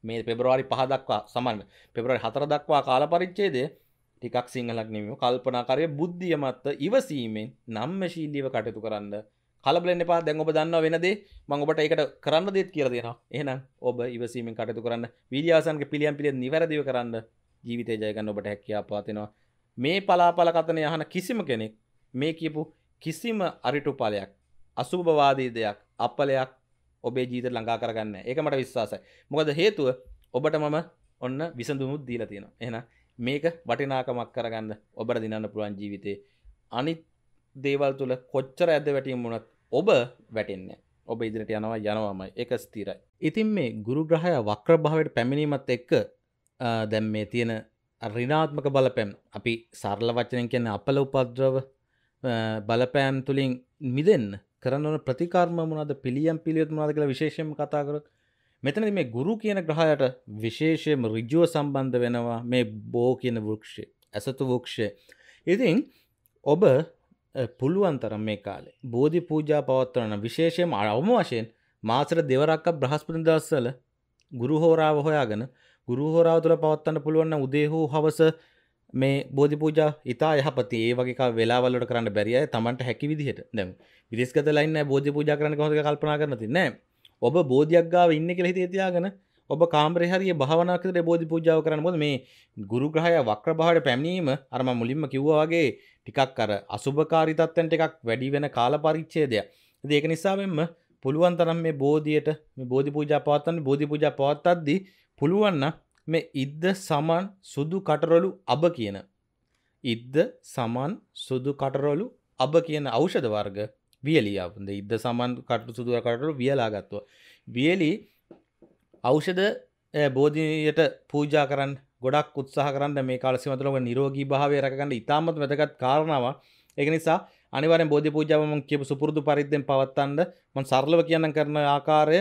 මේ පෙබරවාරි 5 දක්වා සමන්න පෙබරවාරි 4 දක්වා කාල පරිච්ඡේදය ටිකක් සිංහලක් නෙමෙයි කල්පනාකාරය බුද්ධියමත්ත ඉවසීමෙන් නම්මශීලීව කටයුතු කරන්න කලබලෙන් එපා දැන් ඔබ දන්නවා වෙන දේ මම ඔබට ඒකට කරන්න දෙයක් කියලා දෙනවා එහෙනම් ඔබ ඉවසීමෙන් කටයුතු කරන්න වීර්යාසන්ගේ පිළියම් පිළියම් නිවැරදිව කරන්න ජීවිතය ජය ගන්න ඔබට හැකියාව පවතිනවා මේ පලාපල කතන යහන කිසිම කෙනෙක් මේ කියපු කිසිම අරිටුපාලයක් අසුභවාදී දෙයක් අපලයක් ඔබේ ජීවිත ළඟා කරගන්න ඒක මට විශ්වාසයි මොකද හේතුව ඔබට මම ඔන්න විසඳුමුත් දීලා තියෙනවා එහෙනම් මේක වටිනාකමක් කරගන්න ඔබට දිනන්න පුළුවන් ජීවිතේ අනිත් දේවල් තුල කොච්චර ඇද වැටීම් වුණත් ඔබ වැටෙන්නේ ඔබ ඉදිරියට යනවා යනවාමයි ඒක ස්ථිරයි ඉතින් මේ ගුරු ග්‍රහය වක්‍ර භාවයට පැමිණීමත් එක්ක දැන් මේ තියෙන ඍණාත්මක බලපෑම් අපි සරල වචනෙන් කියන්නේ අපල උපද්‍රව බලපෑම් තුළින් මිදෙන් කරන්නවන ප්‍රතිකාර්ම මොනද පිළියම් පිළියොත් මනාද කියලා විශේෂයෙන් කතා කරොත් මෙතන මේ ගුරු කියන ග්‍රහයට විශේෂයම ඍජුව සම්බන්ධ වෙනවා මේ බෝ කියන වෘක්ෂය ඇසතු වෘක්ෂය ඉතින් ඔබ පුළුවන් තරම් මේ කාලේ බෝධි පූජා පවත්වන විශේෂයෙන් අවම වශයෙන් මාසර දෙවරක්ක බ්‍රහස්පති දවස්වල ගුරු හෝරාව හොයාගෙන ගුරු හෝරාව තුළ පවත්වන්න පුළුවන් උදේ හෝ හවස මේ බෝධි පූජා ඉතා යහපති ඒ වගේ වෙලාවලට කරන්න බැරිය තමන්ට හැකි විදිහට දැම් විදෙස්ගත ලයින්න බෝධි පූජා කරන කොහොඳ කල්පනා කරන තින්නේ ඔබ බෝධියක් ගාව ඉන්න කියලා හිතේ තියාගෙන ඔබ කාම්රේ හරිය භාවනා කරලා බෝධි පූජාව කරනකොට මේ ගුරු ග්‍රහය වක්‍ර භාවයට පැමිණීම අර මම මුලින්ම කිව්වා වගේ ටිකක් අර අසුභකාරී තත්ත්වයන් ටිකක් වැඩි වෙන කාල පරිච්ඡේදයක්. ඉතින් ඒක නිසා මෙන්න පුළුවන් තරම් මේ බෝධියට මේ බෝධි පූජා පවත්වන්න බෝධි පූජා පවත්වද්දී පුළුවන් නම් මේ ඉද්ද සමන් සුදු කටරොලු අබ කියන. ඉද්ද සමන් සුදු කටරොලු අබ කියන ඖෂධ වර්ග වියලියාවද ඉද්ද සමන් කටු සුදුව කටරු වියලාගත්තුව. වියලි ඖෂධ බෝධියට පූජා කරන්න ගොඩක් උත්සාහ කරන්න මේ කාලසිමතුලම නිරෝගී භාවය රැකගන්න ඉතාමත් වැදගත් කාරණාව. ඒක නිසා අනිවාර්යෙන් බෝධි පූජාව මම කියපු සුපුරුදු පරිද්දෙන් පවත්වන්න මම සරලව කියන්න කරන ආකාරය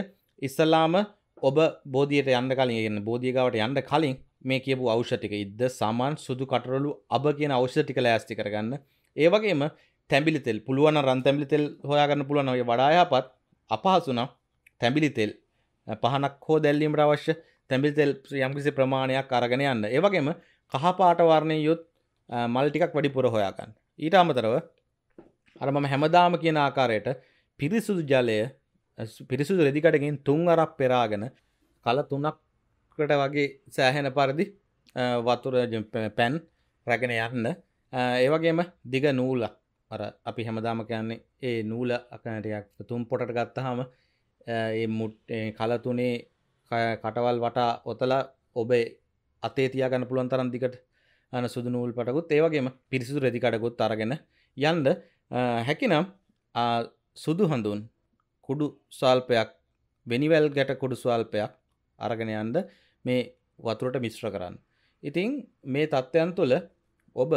ඉස්සලාම ඔබ බෝධියට යන්න කලින් එන්න බෝධියගාවට යන්න කලින් මේ කියපු අවෂටික ඉද්ද සමාන් සුදු කටරලු අබ කියන අවෂටික ලෑස්ති කරගන්න ඒවගේම තැබිලි තෙල් පුළුවන් රන්තැමිලි තෙල් හොයාගන්න පුළුවන් ඔය වඩායාපත් අපහසුනම් තැබිලි තෙල් පහනක් හෝ දැල්ලීමට අවශ්‍ය තැබිලි තෙල් යම්කිසි ප්‍රමාණයක් අරගෙන යන්න ඒවගේම කහපාටවාරණය යුත් මල්ටිකක් වැඩිපුර හොයාගන්න ඊට අමතරව අරමම හැමදාම කියන ආකාරයට පිරිසුදු ජලය පිරිසුදු රෙදිකටගෙන් තුන් අරක් පෙරාගෙන කල තුනක්කට වගේ සෑහෙන පරිදි වතුර පැන් රැගෙන යන්න ඒවගේම දිග නූල අර අපි හැමදාම කියන්නේ ඒ නූල අකනටයක් තුම් පොටට ගත්තහම මුට් කලතුනේ කටවල් වටා ඔතල ඔබේ අතේ තියාගන්න පුළුවන් තරන් දිකට අන සුදු නූල් පටකුත් ඒවගේම පිරිසිදු රෙදිකටකුත් අරගෙන යන්ද හැකිනම් සුදු හඳුන් කුඩු ස්වල්පයක් වෙනිවැල් ගැට කුඩු ස්වල්පයක් අරගෙන යන්න මේ වතුරට මිශ්‍ර කරන්න. ඉතින් මේ තත්ත්වයන් තුළ ඔබ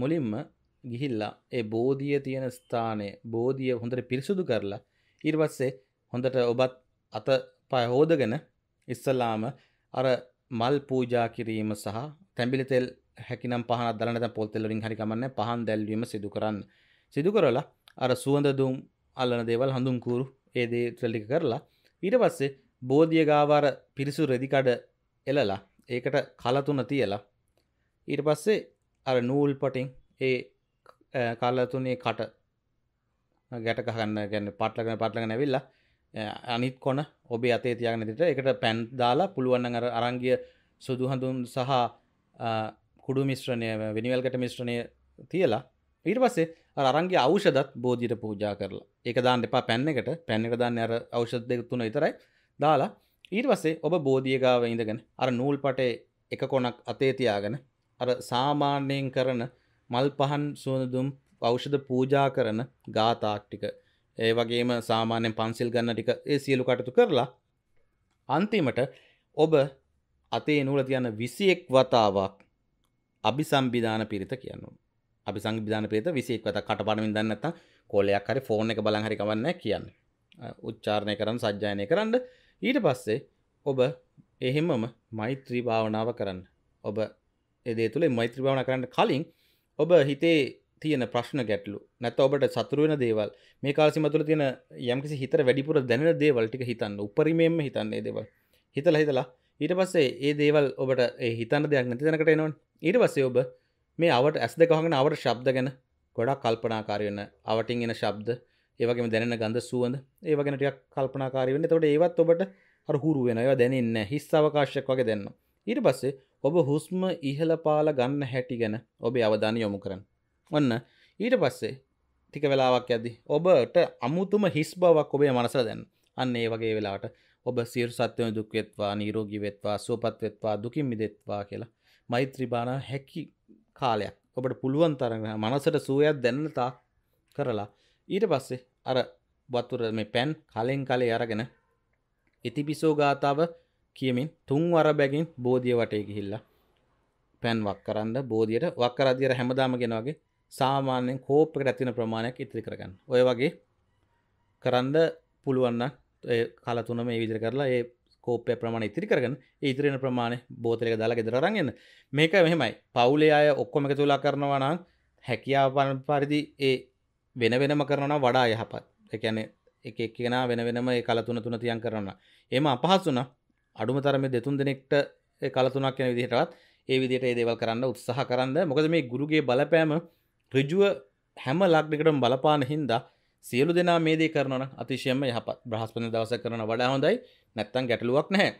මුලින්ම ගිහිල්ලා ඒ බෝධිය තියෙන ස්ථානය බෝධිය හොඳට පිරිසුදු කරලා ඉර්වස්සේ හොඳට ඔබත් අත පය හෝදගෙන ඉස්සලාම අර මල් පූජා කිරීම සහ තැඹිලි තෙල් හැකිනම් පහනක් දාලා නැත්නම් පොල් තෙල් වලින් හරි කමන්නේ පහන් දැල්වීම සිදු කරන්න. සිදු කරලා අර සුවඳ දුම් අල්ලන දේවල් හඳුන් කూరు ඒදේ ට්‍රලික කරලා ඊට පස්සේ බෝධිය ගාවාර පිරිසු රෙදිකඩ එලලා ඒකට කලතුන තියලා ඊට පස්සේ අර නූල් පටින් ඒ කලතුනේ කට ගැට ගන්න ගැන්න පටලගෙන පටලගෙන ඇවිල්ලා අනිත් කොන ඔබේ අතේ තියගෙන දෙට එකට පැන් දාලා පුළුවන් අර අරංගිය සුදුහඳුන් සහ කුඩු මිශ්‍රණය වෙනිවල්කට මිශ්‍රණය තියලා ඊට පස්සේ අරන්ගේ අවෂදත් බෝධිට පූජා කරලා ඒක දාන්න එපා පැන්න එකට පැන්නක දාන්න අර අවෂද දෙක තුන විතරයි දාලා ඊට පස්සේ ඔබ බෝධියගාව ඉඳගෙන අර නූල් පටේ එක කොනක් අතේ තියාගෙන අර සාමාන්‍යයෙන් කරන මල් පහන් සුවඳදුම් අවෂධ පූජා කරන ගාතාක්ටික ඒ වගේම සාමාන්‍යෙන් පන්සිල් ගන්න ටික ඒ සියලු කටතු කරලා අන්තිමට ඔබ අතේ නූල තියන්න විසි එක් වතාවක් අභිසම්බිධාන පිරිත කියන්නවා අපි සංවිධාන ප්‍රේත 21 වතක් කටපාඩමින් දන්නේ නැත්නම් කෝලයක් හරි ෆෝන් එක බලන් හරි කවන්නේ කියන්න. උච්චාරණය කරන්න සජ්ජායනය කරන්න ඊට පස්සේ ඔබ එහෙමම මෛත්‍රී භාවනාව කරන්න. ඔබ එදේ තුළ මෛත්‍රී භාවනා කරන්න කලින් ඔබ හිතේ තියෙන ප්‍රශ්න ගැටලු නැත්නම් ඔබට සතුරු වෙන දේවල් මේ කාල සීමා තුළ තියෙන යම්කිසි හිතට වැඩිපුර දැනෙන දේවල් ටික හිතන්න උපරිමයෙන්ම හිතන්න මේ දේවල්. හිතලා හිතලා ඊට පස්සේ මේ දේවල් ඔබට හිතන්න දෙයක් නැති තැනකට එනවනේ. ඊට පස්සේ ඔබ මේ අවට ඇස් දෙකහගෙන අවට ශබ්ද ගැන ගොඩක් කල්පනාකාරයන්න අවටින් එන ශබ්ද ඒවගේම දැනෙන ගඳ සුවඳ ඒවගෙන ටියක් කල්පනාකාරයන්න තොට ඒවත් ඔබට අරහුරු වෙන ඒවා දැනන්න හිස් අවකාශයක් වගේ දෙන්න ඊට පස්සේ ඔබ හුස්ම ඉහළ පාල ගන්න හැටි ගැන ඔබේ අවධානය යොමු කරන්න ඔන්න ඊට පස්සේ ටික වෙලාවක් ඇදදි ඔබට අමුතුම හිස් බවක් ඔබේ මනස දැන් අන්න ඒ වගේ වෙලාට ඔබ සීරු සත්‍යම දුක්වෙත්වා නීරෝගී වෙත්වා සුවපත් වෙත්වා දුකින් මිදෙත්වා කියලා මෛත්‍රීබාන හැකි කාලයක් ඔබට පුළුවන් තරග මනසට සුවයක් දැන්නතා කරලා ඊට පස්සේ අර වතුර මේ පැන් කලෙන් කලේ අරගෙන ඉතිපිසෝ ගාථාව කියමින් තුන් වර බැගින් බෝධිය වටේ ගිහිල්ලා පැන් වක් කරන්න බෝධියට වක්කර අධියර හැමදාම ගෙන වගේ සාමාන්‍යයෙන් කෝප්පකට ඇතින ප්‍රමාණයක් ඉතිරි කරගන්න ඔය වගේ කරන්න පුළුවන්න කලතුන මේ විදිර කරලා ඒ කෝපය ප්‍රමාණ ඉතිරි කරගන ඉතිරෙන ප්‍රමාණය බෝතලක දාලා ගෙදරරගන්න මේක මෙහෙමයි පවුලේ අය ඔක්කොම එක තුලා කරනවා නම් හැකියාපන පරිදි ඒ වෙන වෙනම කරන වඩා යහපත් එකැන එක කියෙන වෙන වෙනම කල තුන තුන තියන් කරන්න එම අපහස් වුන අඩුම තරම දෙතුන් දෙනෙක්ට කලතුනක් කියන විදිහටත් ඒ විදිට ඒ දේවල් කරන්න උත්සාහ කරන්න මොකද මේ ගුරුගේ බලපෑම ඍජුව හැම ලක්ඩකටම බලපාන හින්දා සියලු දෙනා මේ දේ කරනන අතිශයම යහපත් බ්‍රහස්පන දවස කරන වඩා හොඳයි නැත්තන් ගැටලුවක් නැහැ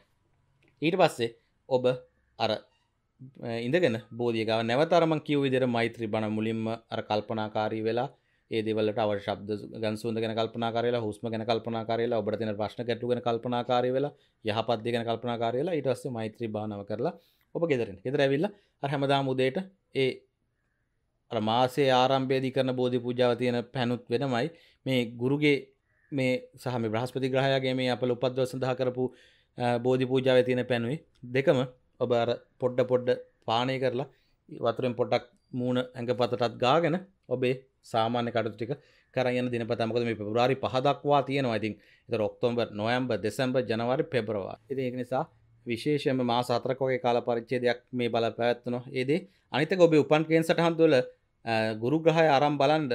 ඊට පස්සේ ඔබ අර ඉඳගෙන බෝධියගාව නැවතරම කිව් විදිර මෛත්‍රී බණ මුලින්ම අර කල්පනාකාරී වෙලා ඒ දෙවලට අව ශබ්ද ගන්සුන්ද ගැන කල්පනා කරලා හුස්ම ගැන කල්පනා කරලා ඔබට තියෙන ප්‍රශ්න ගැටලු ගැන කල්පනා කාරී වෙලා යහපත් දේ ගැන කල්පනා කරලා ඊට පස්සේ මෛත්‍රී භාවනාව කරලා ඔබ ගෙදරින් ගෙදර ඇවිල්ලා අර හැමදාම උදේට ඒ අර මාසේ ආරම්භයේදී කරන බෝධි පූජාව තියෙන පැනුත් වෙනමයි මේ ගුරුගේ මේ සහම බ්‍රහස්පති ග්‍රහයාගේ මේ අප උපද්ව සඳහා කරපු බෝධි පූජාව තියෙන පැනුයි දෙකම ඔබ අර පොඩ්ඩ පොඩ්ඩ පානය කරලා වතුරෙන් පොටක් මූුණ ඇඟ පතටත් ගාගෙන ඔබේ සාමාන්‍ය කඩු ටික කරගෙන දින පතමකද මේ පෙබරාරි පහදක්වා තියෙනවා ඉතින් එත ඔක්තෝම්බ නොයම්බ දෙසම්බ ජනවාරි පෙබරවා ඉති ඒ නිසා විශේෂම මා සාතරකෝගේ කාල පරිච්චේදයක් මේ බල පැවැත්වනවා ඒදේ අනිත ගොබේ උපන් කේන් සටහන්තුවල ගුරු ග්‍රහය අරම් බලන්ඩ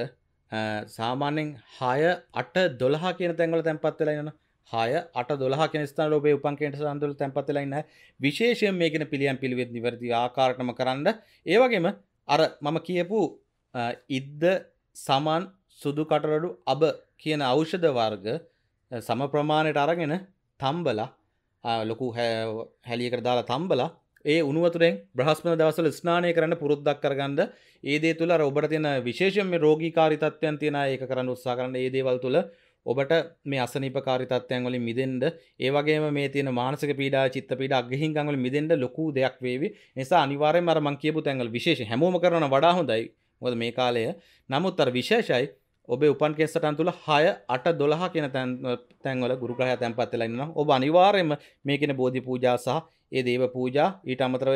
සාමාන්‍යෙන් හය අට දොලහ කියන තැන්වල තැන්පත්වෙලයින හය අට දොලහ කෙනස්ථාන ඔබේ උපන් කෙන්ට සඳුල තැන්පතලයින්න විශේෂයෙන් මේකෙන පිළියම් පිළිවෙත් නිවැරදි ආකාරටම කරන්න ඒවගේම අර මම කියපු ඉද්ද සමන් සුදු කටරඩු අබ කියන ඖෂධ වර්ග සම ප්‍රමාණයට අරගෙන තම්බලා ලොකු හැලියකට දාලා තම්බලා ඒ උනුවතුරෙන් බ්‍රහස්පන දවසල ස්නානය කරන්න පුරුද්දක් කරගන්න ඒදේ තුළ ඔබට තියෙන විශේෂම රෝගීකාරිතත්වයන් තියෙන ඒක කරන්න උත්සා කරන්න ඒ දේවල් තුළ ඔබට මේ අසනීප කාරිතත්වයන් වලින් මිදෙන්න ඒ වගේම මේ තියෙන මානසික පීඩා චිත්ත පීඩා අගහිංගන් වලින් මිදෙන්න ලොකු දෙයක් වේවි. නිසා අනිවාර්යයෙන්ම අර මං කියපු තැන්වල විශේෂ හැමෝම කරන වඩා හොඳයි. මොකද මේ කාලය. නමුත් අර විශේෂයි ඔබේ උපන් කෙස්සටන් තුළ 6 8 12 කියන තැන්වල ගුරු ග්‍රහය තැන්පත් වෙලා ඉන්නවා. ඔබ අනිවාර්යයෙන්ම මේ කියන බෝධි පූජා සහ ඒ දේව පූජා ඊට අමතරව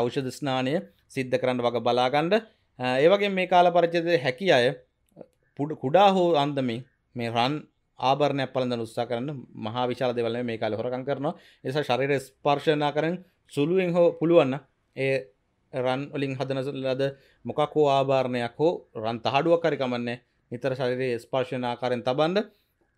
අවෂධ ස්නානය සිද්ධ කරන්න වග බලාගණ්ඩ ඒවගේ මේ කාල පරච්චද හැකි අය පුඩ කුඩා හෝ අන්දමින් මේ රන් ආරණය පලඳ උත්සා කරන්න මහා විශාල දෙවල මේ කාල හොරකන් කරනවා එස ශරිර ස්පර්ශනා කරන සුළුවෙන් හෝ පුළුවන්න ඒ රන් ඔලින් හදනලද මොකක් හෝ ආභාරණයක් හෝ රන් තහඩුවක් කරි කමන්නේ නිතර ශරිරයේ ස්පර්ශනාකාරෙන් තබන්ඩ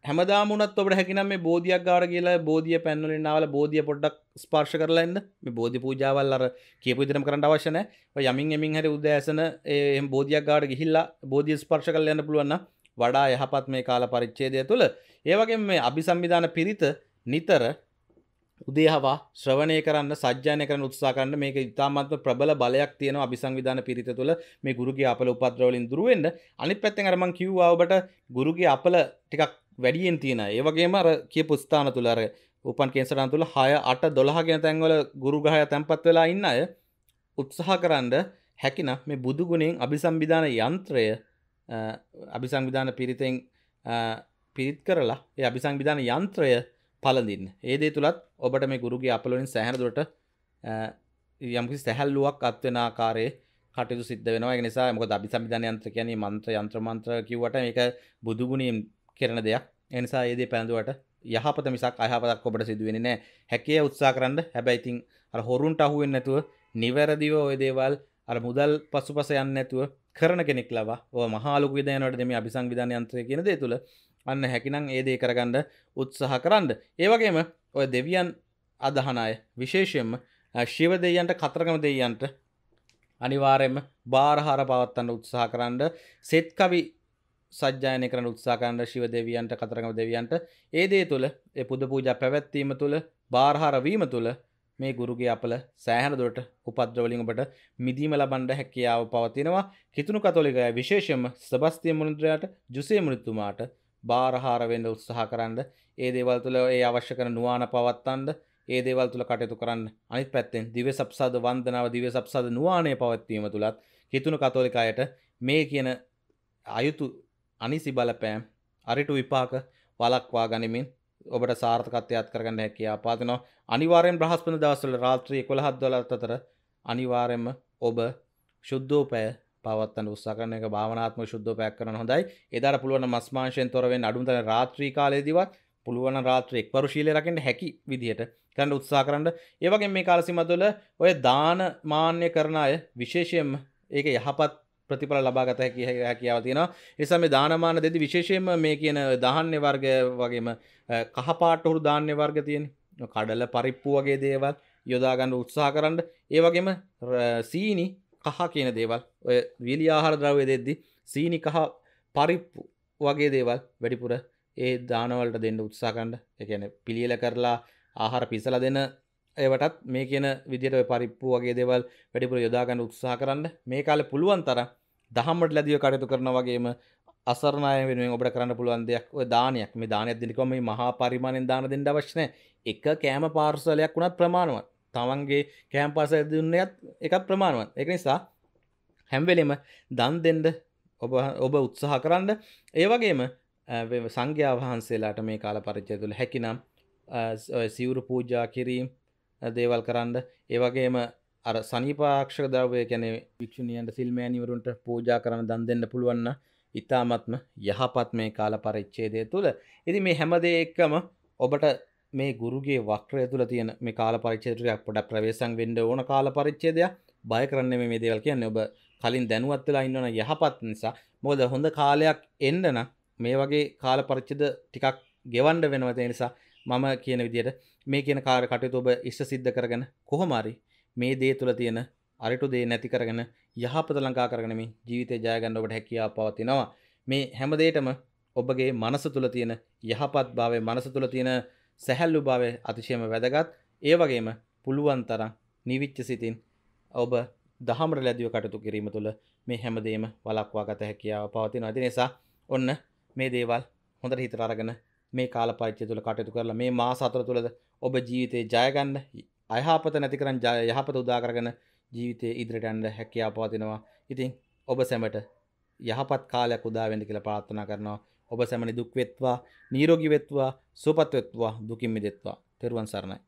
හැමදාමුණත් ඔබට හැකිනම් මේ බෝධයක් ගාර කියලා බෝධිය පැන්වලින් නාවල බෝධිය පොඩ්ඩක් ස්පර්ශ කරලා එන්න මේ බෝධි පූජාවල් අර කියපු විදිහටම කරන්න අවශ්‍ය නැහැ. ඔය යමින් යමින් හැරි උදෑසන එහෙම බෝධියක් ගාවට ගිහිල්ලා බෝධිය ස්පර්ශ කරලා යන්න පුළුවන් නම් වඩා යහපත් මේ කාල පරිච්ඡේදය තුළ ඒ වගේම මේ අභිසම්බිදාන පිරිත නිතර උදේහවා ශ්‍රවණය කරන්න සජ්ජානය කරන උත්සා කරන්න මේක ඉතාමත්ම ප්‍රබල බලයක් තියෙන අභිසංවිධාන පිරිත තුළ මේ ගුරුගේ අපල උපද්‍රවලින් දුරුවෙන්ට අනිත් පැත්තෙන් අරමං කිව්වාවට ගුරුගේ අපල ටිකක් වැඩියෙන් තියෙන ඒවගේම අර කිය පුස්ථාන තුළර උපන් කේසටන් තුළ හය අට දොළහගෙන තැන්වල ගුරුගහය තැන්පත් වෙලා ඉන්න අය උත්සාහ කරන්න හැකින මේ බුදුගුණෙන් අභිසම්විධාන යන්ත්‍රය අභිසංවිධාන පිරිතෙන් පිරිත් කරලා ඒ අභිසංවිධාන යන්ත්‍රය පලඳින් ඒදේ තුළත් ඔබට මේ ගුරුගේ අපලොනින් සැහැරදුරට යම්කි සැහැල්ලුවක් අත්වෙන ආකාරය කටයු සිද්ධ වෙනවා නිසා මොක දබි සම්විධාන යන්ත්‍ර කියන්නේ මන්ත්‍ර යන්ත්‍රමන්ත්‍ර කිව්වට මේක බුදුගුණීම් කරන දෙයක් එනිසා ඒදේ පැඳුවට යහපත මිසක් අයහපතක් ඔබට සිදුවෙන්නේ නැහැ හැකිය උත්සාහ කරන්න හැබැයි ඉතින් අර හොරුන්ට අහු වෙන්නේ නැතුව නිවැරදිව ওই දේවල් අර මුදල් පසුපස යන්නේ නැතුව කරන කෙනෙක් ලවා ඔය මහා ලොකු විදයනවලට මේ අභිසංවිධාන යන්ත්‍රය කියන දේ තුල අන්න හැකිනම් ඒ දේ කරගන්න උත්සාහ කරන්න ඒවගේම ඔය දෙවියන් අදහනාය විශේෂයෙන්ම ශිව දෙයන්ට කතරගම දෙයන්ට අනිවාරයෙන්ම බාරහාර පවත්වන්න උත්සාහ කරන්න සෙත්කවි සජ්‍යායනය කරන උත්සාකන්ඩ ශිව දෙවියන්ට කතරගම දෙවියන්ට ඒදේ තුළ එ පුද පූජ පැවැත්වීම තුළ බාරහාරවීම තුළ මේ ගුරුගේ අපල සෑහනදොට උපද්‍රවලිඟට මිදීම ලබන්ඩ හැකියාව පවතිනවා කිතුුණු කතොලිකය විශේෂම සබස්තිය මුණුද්‍රයාට ජුසේ මුෘත්තුමාට බාරහාරවෙන්න උත්සාහ කරන්න ඒ දේවල් තුළ ඒ අවශ්‍ය කර නුවාන පවත්තන්ද ඒ දේවල් තුළ කටයුතු කරන්න අනිත් පැත්තෙන් දිව සබ්සාද වන්දනාව දිව සබ්සාද නවානය පවත්වීම තුළත් හිතුණු කතෝලිකායට මේ කියන අයුතු අනිසි බලපෑම් අරිටු විපාක වලක්වා ගනිමින් ඔබට සාර්ථකත්වයක් කරගන්න හැකියා පාතිනවා අනිවාරයෙන් බ්‍රහස්පන දවසල රාත්‍රී කොළහත් දොලත් අතර අනිවාරෙන්ම ඔබ ශුද්ධෝපය පවත්තන්න උත්සා කරන එක භාවනාත්මක සුද්ධෝ පැක් කරන හොඳයි. එදාට පුළුවන් මස්මාංශයෙන් තොරවෙන් අඩුමතන රාත්‍රී කාලයේදීවත් පුළුවන් රාත්‍රී එක්වරු ශීලයේ රකින්න හැකි විදිහට කරන්න උත්සාහ කරන්න. ඒ වගේම මේ කාල සීමාවල ඔය දාන මාන්‍ය කරන අය විශේෂයෙන්ම ඒක යහපත් ප්‍රතිඵල ලබා ගත හැකි හැකියාව තියෙනවා. ඒ නිසා මේ දානමාන දෙදි විශේෂයෙන්ම මේ කියන දාහන්නේ වර්ග වගේම කහපාට උරු දාන්නේ වර්ග තියෙන්නේ. කඩල පරිප්පු වගේ දේවල් යොදාගන්න උත්සාහ කරන්න. ඒ වගේම සීනි කහ කියන දේවල් ඔය වීලි ආහාර ද්‍රව්‍ය දෙද්දි සීනි කහ පරිප්පු වගේ දේවල් වැඩිපුර ඒ දානවලට දෙන්න උත්සාකණ්ඩ එකන පිළියල කරලා ආහාර පිසල දෙන ඒවටත් මේ කියන විදිට පරිප්පු වගේ දෙවල් වැඩිපුර යොදාගන්න උත්සාහ කරන්න මේ කාල පුළුවන් තර දහමට ලැදිව කටයුතු කරන වගේම අසරණය වෙනුවෙන් ඔබට කරන්න පුළුවන් දෙයක් ඔය දානයක් මේ දානයක් දෙනකොම මේ මහා පරිමාණයෙන් දාන දෙන්න අවශ්‍ය නැහැ එක කෑම පාර්සලයක් වුණත් ප්‍රමාණවත් තමන්ගේ කෑම්පාස දුන්නත් එකත් ප්‍රමාණවත් එක නිසා හැම්වෙලෙම දන් දෙන්ඩ ඔබ ඔබ උත්සාහ කරන්න ඒවගේම සංඝ්‍යා වහන්සේලාට මේ කාල පරිච්චය තුළ හැකිනම් සිවුරු පූජා කිරීම් දේවල් කරන්න ඒවගේම අර සනිපාක්ෂක දවය කැනෙ වික්ෂණියන්ට සිල්මෑනිවරුන්ට පූජා කරන දන් දෙන්න පුළුවන්න ඉතාමත්ම යහපත් මේ කාල පරිච්චේදය තුළ ඉති මේ හැමදේ එක්කම ඔබට මේ ගුරුගේ වක්‍රය තුළ තියෙන මේ කාල පරිච්චේදයක් පොඩක් ප්‍රවේශම් වෙන්න ඕන කාල පරිච්ඡේදයක් බය කරන්න මේ දේවල් කියන්නේ ඔබ කලින් දැනුවත් වෙලා ඉන්නවන යහපත් නිසා මොකද හොඳ කාලයක් එන්න නම් මේ වගේ කාල පරිච්ඡේද ටිකක් ගෙවන්න වෙනවා ඒ නිසා මම කියන විදිහට මේ කියන කාර්ය කටයුතු ඔබ ඉෂ්ට සිද්ධ කරගෙන කොහොම හරි මේ දේ තුළ තියෙන අරිටු දේ නැති කරගෙන යහපත ලංකා කරගෙන මේ ජීවිතය ජය ගන්න ඔබට හැකියාව පවතිනවා මේ හැම දෙයකම ඔබගේ මනස තුල තියෙන යහපත් භාවය මනස තුල තියෙන සැහැල්ලු භාවය අතිශයම වැදගත් ඒ වගේම පුළුවන් තරම් නිවිච්ච සිතින් ඔබ දහමට ලැදිව කටතු කිරීම තුළ මේ හැමදේම වලක්වා ගත හැකියාව පවතින ඇති නිසා ඔන්න මේ දේවල් හොඳට හිතරගෙන මේ කාල පච්චය තුළ කටයුතු කරලා මේ මා සතර තුළද ඔබ ජීවිතය ජයගන්න අයහපත නැතිකරන් ජය යහපත උදාකරගෙන ජීවිතය ඉදිරිටන්ඩ හැකියා පවතිනවා ඉතිං ඔබ සැමට යහපත් කාලයක් උදාවෙන්ඩි කියල පාත්තනා කරනවා ඔබ සැමනි දුක් වෙත්වා නීරෝගී වෙත්වා සුවපත් වෙත්වා දුකින් මිදෙත්වා තෙරුවන් සරණයි